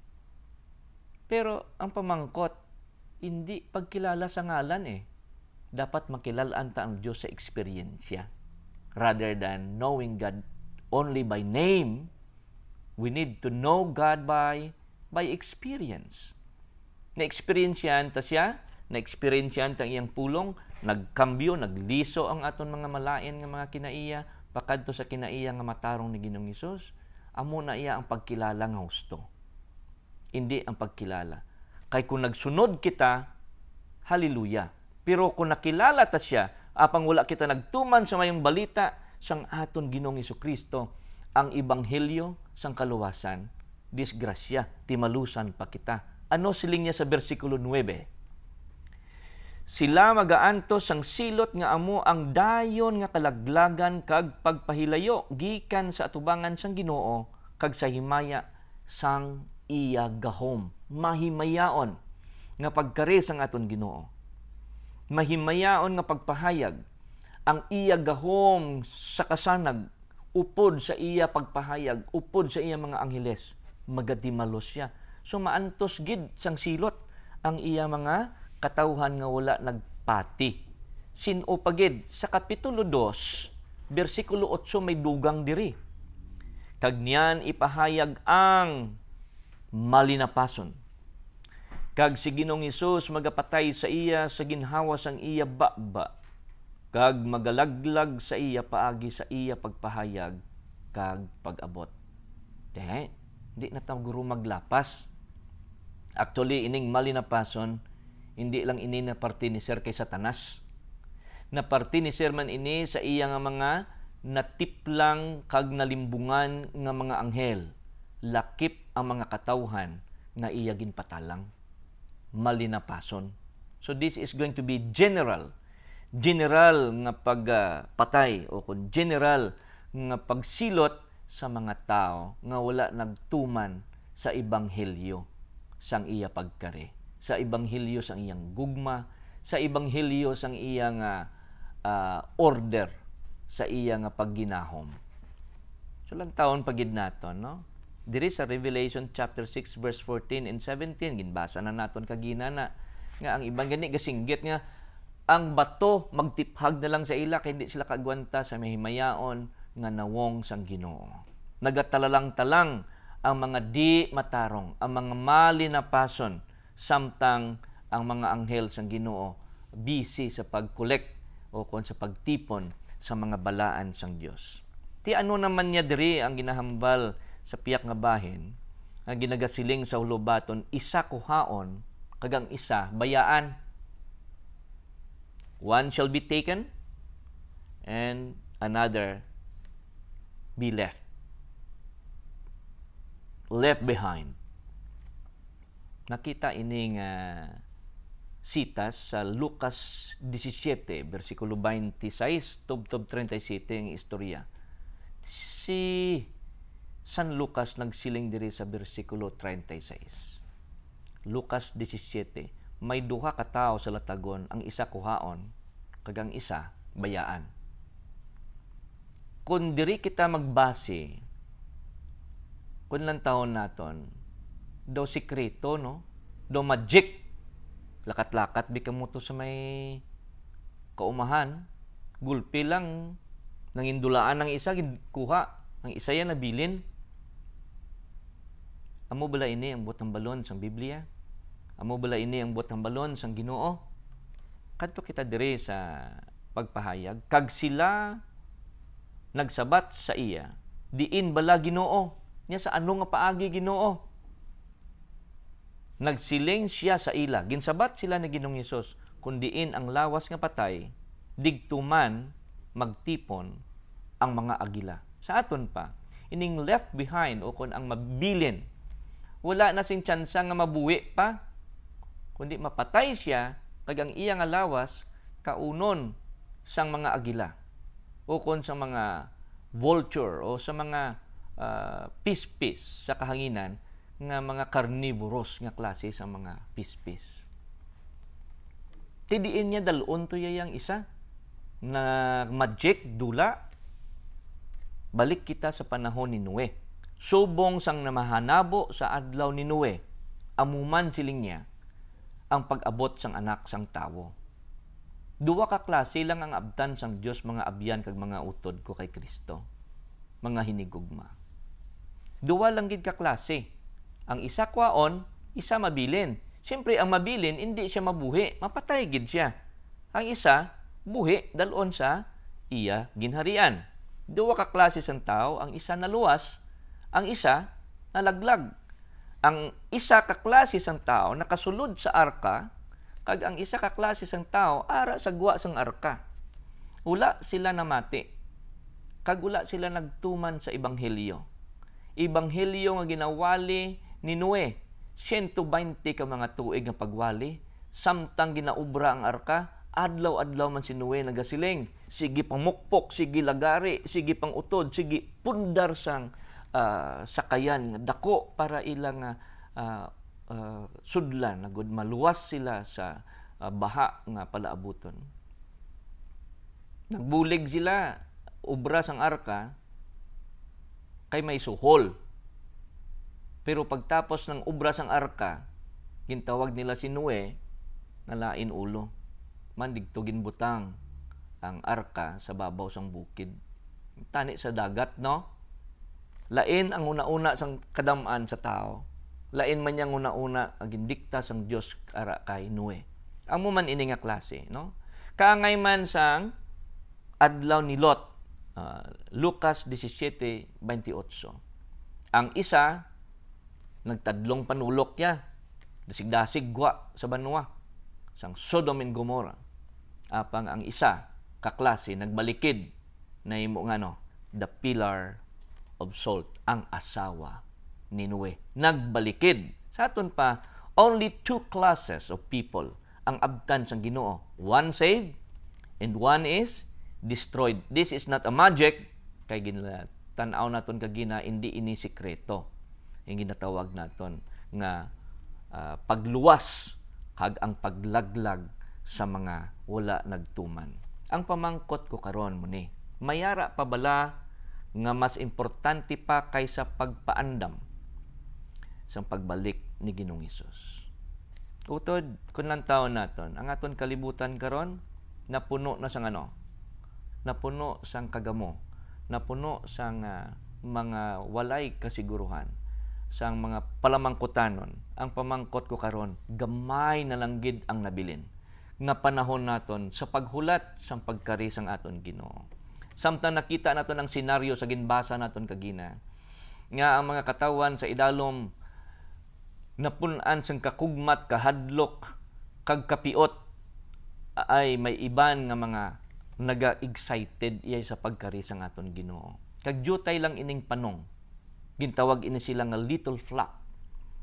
Pero ang pamangkot, hindi pagkilala sa ngalan eh. Dapat makilalaan ta ang Diyos sa eksperyensya rather than knowing God only by name. We need to know God by by experience. Na-experience yan ta siya, na-experience yan ta iyang pulong, nagkambyo, nagliso ang aton mga malain nga mga kinaiya, pakadto sa kinaiya nga matarong ni Ginoong Hesus. Amo na iya ang pagkilala nga husto. Hindi ang pagkilala. Kay kung nagsunod kita, hallelujah. Pero kung nakilala ta siya, apang wala kita nagtuman sa mayong balita, sang aton Ginoong Kristo ang ebanghelyo sang kaluwasan disgrasya timalusan pa kita. Ano siling niya sa bersikulo 9? Sila magaanto sang silot nga amo ang dayon nga kalaglagan kag pagpahilayo gikan sa atubangan sang Ginoo kag sa himaya sang iya gahom mahimayaon nga pagkares ang aton Ginoo mahimayaon nga pagpahayag ang iya gahom sa kasanag upod sa iya pagpahayag upod sa iya mga angheles magadimalos siya so maantos gid sang silot ang iya mga katauhan nga wala nagpati sino pagid sa kapitulo 2 bersikulo 8 may dugang diri kag niyan ipahayag ang malinapason kag si Ginoong Hesus magapatay sa iya sa ginhawa sang iya baba kag magalaglag sa iya paagi sa iya pagpahayag kag pagabot. abot Te, hindi na ta guru maglapas. Actually, ining mali na pason, hindi lang ini na parte ni Sir kay Satanas. Na parte ni Sir man ini sa iya nga mga natiplang kag nalimbungan nga mga anghel. Lakip ang mga katawhan na iya ginpatalang. Mali na pason. So this is going to be general general nga pagpatay ah, uh, o kun general nga pagsilot sa mga tao nga wala nagtuman sa ebanghelyo sang iya pagkare sa ebanghelyo sang iyang gugma sa ebanghelyo sang iya nga uh, ah, order sa iya nga pagginahom so lang taon pagid naton no diri sa Revelation chapter 6 verse 14 and 17 ginbasa na naton kagina na nga ang ibang gani gasinggit nga ang bato magtiphag na lang sa ila kay hindi sila kagwanta sa mahimayaon nga nawong sang Ginoo. Nagatalalang-talang ang mga di matarong, ang mga mali na pason samtang ang mga anghel sang Ginoo busy sa pagkolekt o kon sa pagtipon sa mga balaan sang Dios. Ti ano naman niya diri ang ginahambal sa piyak nga bahin ang ginagasiling sa hulubaton isa kuhaon kagang isa bayaan One shall be taken and another be left. Left behind. Nakita ining uh, sitas sa Lucas 17, versikulo 26, tubtob 37 ang istorya. Si San Lucas nagsiling diri sa versikulo 36. Lucas 17, may duha ka tao sa latagon, ang isa kuhaon, kagang isa bayaan. kun diri kita magbase, kun lang taon naton, do sikreto, no? Do magic. Lakat-lakat, bikan mo to sa may kaumahan. Gulpi lang, nang indulaan ng isa, kuha. Ang isa yan nabilin. Amo bala ini ang butang balon sa Biblia? Amo bala ini ang butang balon sang Ginoo. Kadto kita diri sa pagpahayag kag sila nagsabat sa iya diin bala Ginoo niya sa ano nga paagi Ginoo nagsiling siya sa ila ginsabat sila ni Ginoong Hesus kundiin ang lawas nga patay digtuman magtipon ang mga agila sa aton pa ining left behind o kon ang mabilin wala na sing tsansa nga mabuwi pa kundi mapatay siya kag ang iyang alawas kaunon sang mga agila o kon sang mga vulture o sa mga uh, pispis sa kahanginan nga mga carnivorous nga klase sa mga pispis. Tidiin niya dalon to yang isa na magic dula balik kita sa panahon ni Noe. Subong sang namahanabo sa adlaw ni Noe. Amuman siling niya ang pag-abot sang anak sang tawo. Duwa ka klase lang ang abtan sang Dios mga abyan kag mga utod ko kay Kristo. Mga hinigugma. Duwa lang gid ka klase. Ang isa kwaon, isa mabilin. Siyempre, ang mabilin, hindi siya mabuhi. Mapatay gid siya. Ang isa, buhi, dalon sa iya ginharian. Duwa ka klase sang tao, ang isa naluwas, ang isa nalaglag ang isa ka klase sang tao nakasulod sa arka kag ang isa ka klase sang tao ara sa guwa sang arka ula sila namati kag ula sila nagtuman sa ebanghelyo ebanghelyo nga ginawali ni Noe 120 ka mga tuig nga pagwali samtang ginaubra ang arka adlaw-adlaw man si Noe nagasiling sige pangmukpok sige lagari sige pangutod sige pundar sang uh, sakayan dako para ilang uh, uh, sudlan nagud maluwas sila sa uh, baha nga palaabuton nagbulig sila ubra sang arka kay may suhol pero pagtapos ng ubra sang arka gintawag nila si Noe nga lain ulo mandigtugin butang ang arka sa babaw sang bukid tani sa dagat no Lain ang una-una sang kadamaan sa tao. Lain man yang una-una ang agindikta sang Dios ara kay Noe. Ang man ini nga klase, no? Kaangay man sang adlaw ni Lot. Uh, Lucas 17:28. Ang isa nagtadlong panulok ya, Dasig-dasig gwa sa banwa. Sang Sodom and Gomorrah. Apang ang isa kaklase nagbalikid na imo nga no, the pillar of salt ang asawa ni Noe. Nagbalikid. Sa aton pa, only two classes of people ang abtan sa Ginoo. One saved and one is destroyed. This is not a magic kay ginla tan-aw naton kag gina indi ini sikreto. Ang ginatawag naton nga uh, pagluwas kag ang paglaglag sa mga wala nagtuman. Ang pamangkot ko karon mo ni, mayara pa bala nga mas importante pa kaysa pagpaandam sa pagbalik ni Ginoong Isus. Utod, kun lang taon naton, ang aton kalibutan karon napuno na sang ano? Napuno sang kagamo, napuno sang uh, mga walay kasiguruhan, sang mga palamangkutanon. Ang pamangkot ko karon, gamay na lang gid ang nabilin nga panahon naton sa paghulat sang pagkari sang aton Ginoo. Samtang nakita nato ng senaryo sa ginbasa naton kagina nga ang mga katawan sa idalom napunan sang kakugmat kahadlok kag kapiot ay may iban nga mga naga-excited iya sa pagkari sa aton Ginoo. Kag jutay lang ining panong. Gintawag ini sila nga little flock.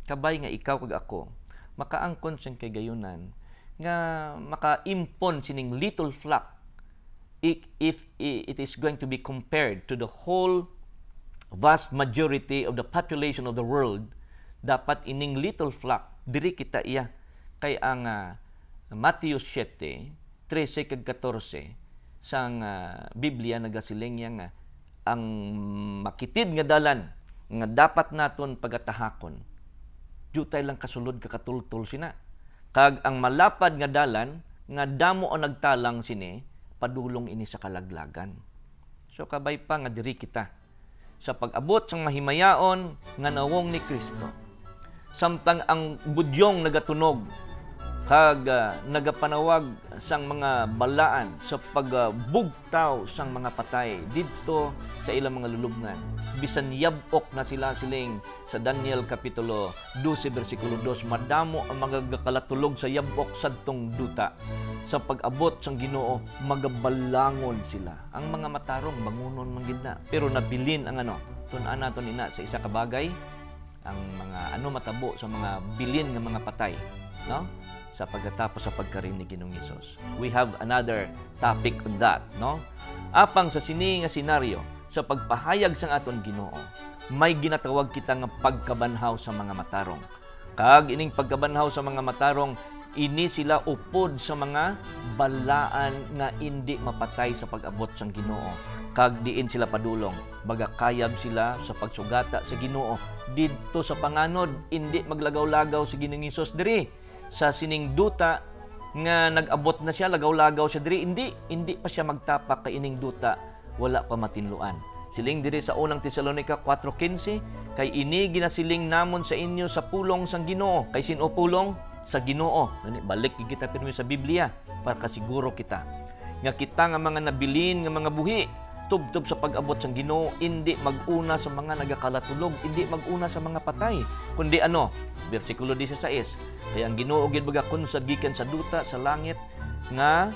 Kabay nga ikaw kag ako makaangkon sang kay gayunan nga makaimpon sining little flock if, it is going to be compared to the whole vast majority of the population of the world, dapat ining little flock, diri kita iya kay ang uh, Matthew 7, 13 kag 14 sang uh, Biblia nagasiling yang uh, ang makitid nga dalan nga dapat naton pagatahakon. Jutay lang kasulod kakatultol sina. Kag ang malapad nga dalan nga damo ang nagtalang sini padulong ini sa kalaglagan. So kabay pa nga diri kita sa pag-abot sang mahimayaon nga nawong ni Kristo. Samtang ang budyong nagatunog hag uh, ah, nagapanawag sang mga balaan sa pagbugtaw uh, sang mga patay didto sa ilang mga lulubngan bisan yabok na sila siling sa Daniel kapitulo 12 bersikulo 2 madamo ang mga gakalatulog sa yabok sadtong duta sa pag-abot sang Ginoo magabalangon sila ang mga matarong bangunon man gid na pero nabilin ang ano tun-an naton ina sa isa ka bagay ang mga ano matabo sa mga bilin ng mga patay no sa pagkatapos sa pagkarinig ng Isos. We have another topic on that, no? Apang sa sini nga senaryo sa pagpahayag sang aton Ginoo, may ginatawag kita nga pagkabanhaw sa mga matarong. Kag ining pagkabanhaw sa mga matarong ini sila upod sa mga balaan nga indi mapatay sa pag-abot sang Ginoo kag diin sila padulong baga kayab sila sa pagsugata sa Ginoo didto sa panganod indi maglagaw-lagaw si Ginoong Hesus diri sa sining duta nga nag-abot na siya lagaw-lagaw siya diri indi indi pa siya magtapak kay ining duta wala pa matinluan siling diri sa unang Tesalonika 4:15 kay ini ginasiling namon sa inyo sa pulong sang Ginoo kay sino pulong sa Ginoo balik kita pirmi sa Biblia para kasiguro kita nga kita nga mga nabilin nga mga buhi tubtob sa pag-abot sang Ginoo indi maguna sa mga nagakalatulog indi maguna sa mga patay kundi ano bersikulo 16 kaya ang Ginoo gid magakon sa gikan sa duta sa langit nga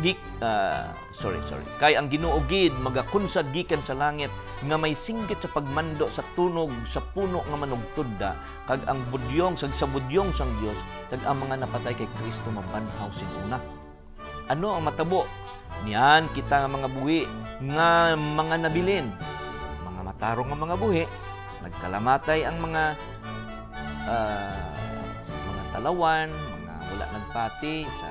gik uh, ah, sorry sorry kay ang Ginoo gid magakunsad gikan sa langit nga may singgit sa pagmando sa tunog sa puno nga manugtudda kag ang budyong sag sa budyong sang Dios kag ang mga napatay kay Kristo mabanhaw una ano ang matabo niyan kita nga mga buhi nga mga nabilin mga matarong nga mga buhi nagkalamatay ang mga uh, Talawan, mga wala nagpati, sa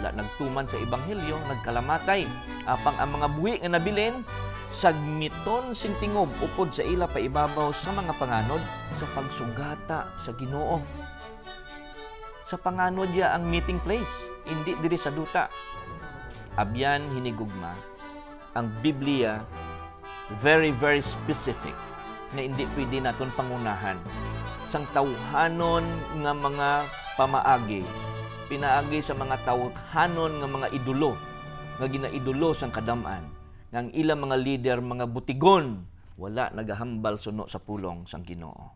wala nagtuman sa Ebanghelyo, nagkalamatay. Apang ang mga buwi nga nabilin, sagmiton sing tingog upod sa ila pa ibabaw sa mga panganod sa pagsugata sa Ginoo. Sa panganod ya ang meeting place, hindi diri sa duta. Abyan hinigugma ang Biblia very very specific na hindi pwede naton pangunahan sang tawhanon nga mga pamaagi pinaagi sa mga tawhanon nga mga idolo nga ginaidolo sang kadam-an ng ilang mga leader mga butigon wala nagahambal suno sa pulong sang Ginoo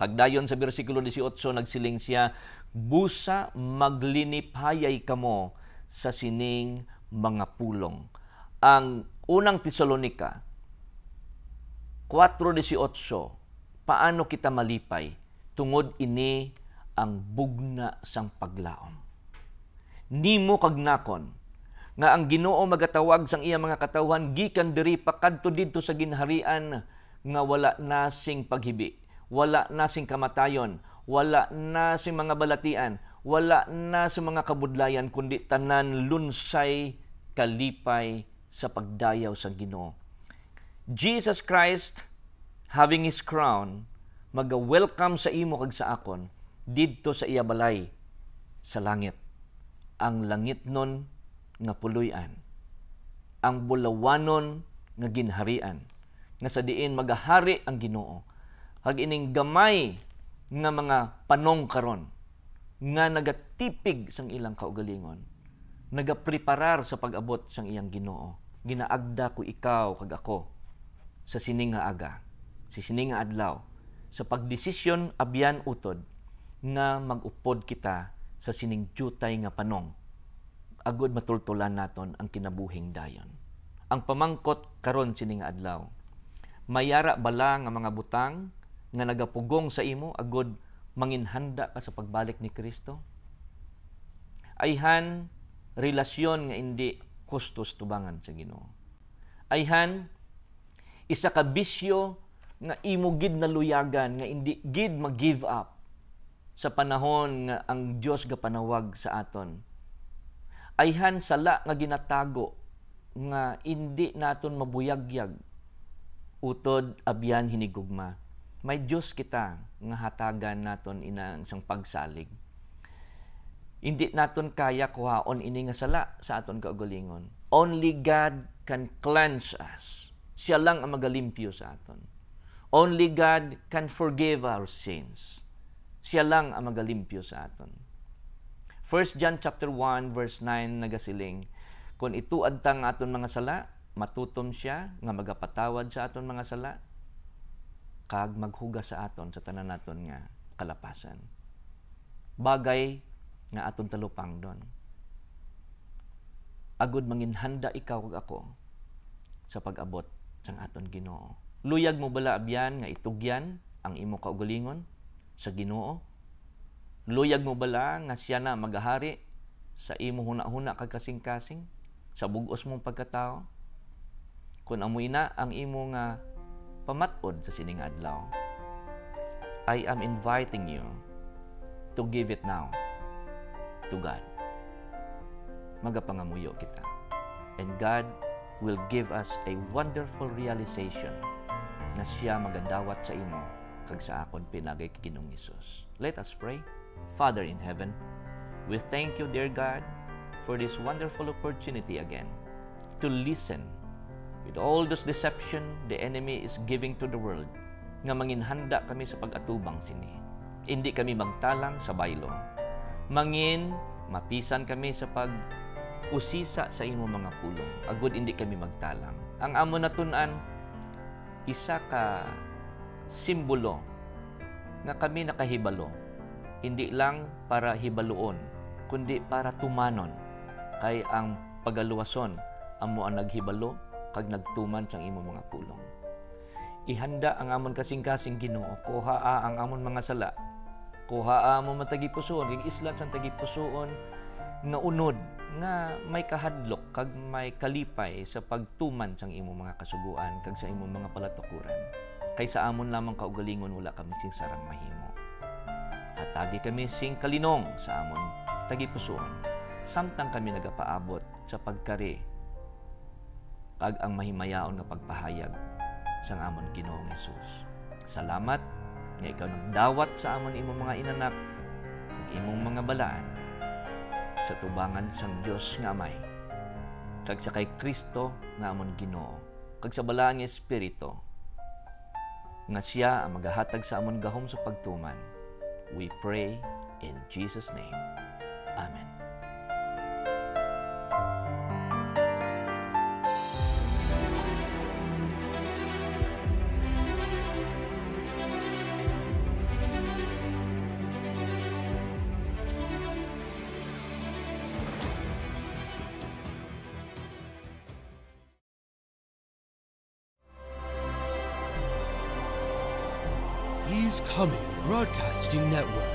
kagdayon sa bersikulo 18 nagsiling siya busa maglinipayay kamo sa sining mga pulong ang unang Tesalonika 4:18 paano kita malipay tungod ini ang bugna sang paglaom. Nimo kag nakon nga ang Ginoo magatawag sang iya mga katawhan gikan diri pa kadto didto sa ginharian nga wala na sing paghibi, wala na sing kamatayon, wala na sing mga balatian, wala na sa mga kabudlayan kundi tanan lunsay kalipay sa pagdayaw sa Ginoo. Jesus Christ having his crown maga-welcome sa imo kag sa akon didto sa iya balay sa langit. Ang langit nun nga puluyan. Ang bulawanon nga ginharian. Nga sa diin magahari ang Ginoo. Hag ining gamay nga mga panong karon nga nagatipig sang ilang kaugalingon. Nagapreparar sa pag-abot sang iyang Ginoo. Ginaagda ko ikaw kag ako sa sining aga, sa sining adlaw, sa pagdesisyon abyan utod nga magupod kita sa siningdutay nga panong agud matultulan naton ang kinabuhing dayon ang pamangkot karon sining adlaw mayara bala nga mga butang nga nagapugong sa imo agud manginhanda ka sa pagbalik ni Kristo ayhan relasyon nga indi kustos tubangan sa Ginoo ayhan isa ka bisyo nga imo gid na naluyagan nga hindi gid mag-give up sa panahon nga ang Dios gapanawag sa aton. Ayhan sala nga ginatago nga hindi naton mabuyagyag utod abyan hinigugma. May Dios kita nga hatagan naton inang sang pagsalig. Hindi naton kaya kuhaon ini nga sala sa aton kaugalingon. Only God can cleanse us. Siya lang ang magalimpyo sa aton Only God can forgive our sins. Siya lang ang magalimpyo sa aton. 1 John chapter 1 verse 9 nagasiling, kun ituad tang aton mga sala, matutom siya nga magapatawad sa aton mga sala kag maghuga sa aton sa tanan naton nga kalapasan. Bagay nga aton talupang don. Agud manginhanda ikaw ug ako sa pag-abot sang aton Ginoo. Luyag mo bala abyan nga itugyan ang imo kaugalingon sa Ginoo? Luyag mo bala nga siya na magahari sa imo huna-huna kagkasing-kasing sa bugos mong pagkatao? Kung amoy na ang imo nga pamatod sa sining adlaw. I am inviting you to give it now to God. Magapangamuyo kita. And God will give us a wonderful realization na siya magadawat sa imo kag sa akon pinagay kay Ginoong Let us pray. Father in heaven, we thank you dear God for this wonderful opportunity again to listen with all this deception the enemy is giving to the world nga manginhanda kami sa pag-atubang sini. Hindi kami magtalang sa baylong. Mangin, mapisan kami sa pag usisa sa imo mga pulong. Agod hindi kami magtalang. Ang amo natunan, isa ka simbolo na kami nakahibalo. Hindi lang para hibaluon, kundi para tumanon. Kay ang pagaluwason, amo ang naghibalo, kag nagtuman sang imo mga pulong. Ihanda ang amon kasing-kasing Ginoo, kuhaa ang amon mga sala. Kuhaa mo matagipusoon, ing isla sang tagipusoon na unod nga may kahadlok kag may kalipay sa pagtuman sang imo mga kasuguan kag sa imo mga palatukuran kaysa amon lamang kaugalingon wala kami sing sarang mahimo at hatagi kami sing kalinong sa amon tagipusoon samtang kami nagapaabot sa pagkari kag ang mahimayaon nga pagpahayag sang amon Ginoong Hesus salamat nga ikaw nagdawat sa amon imong mga inanak ug imong mga balaan sa tubangan sang Dios nga amay. Kag sa kay Kristo nga amon Ginoo, kag sa balaang nga Espiritu nga siya ang magahatag sa amon gahom sa pagtuman. We pray in Jesus name. Amen. Coming Broadcasting Network.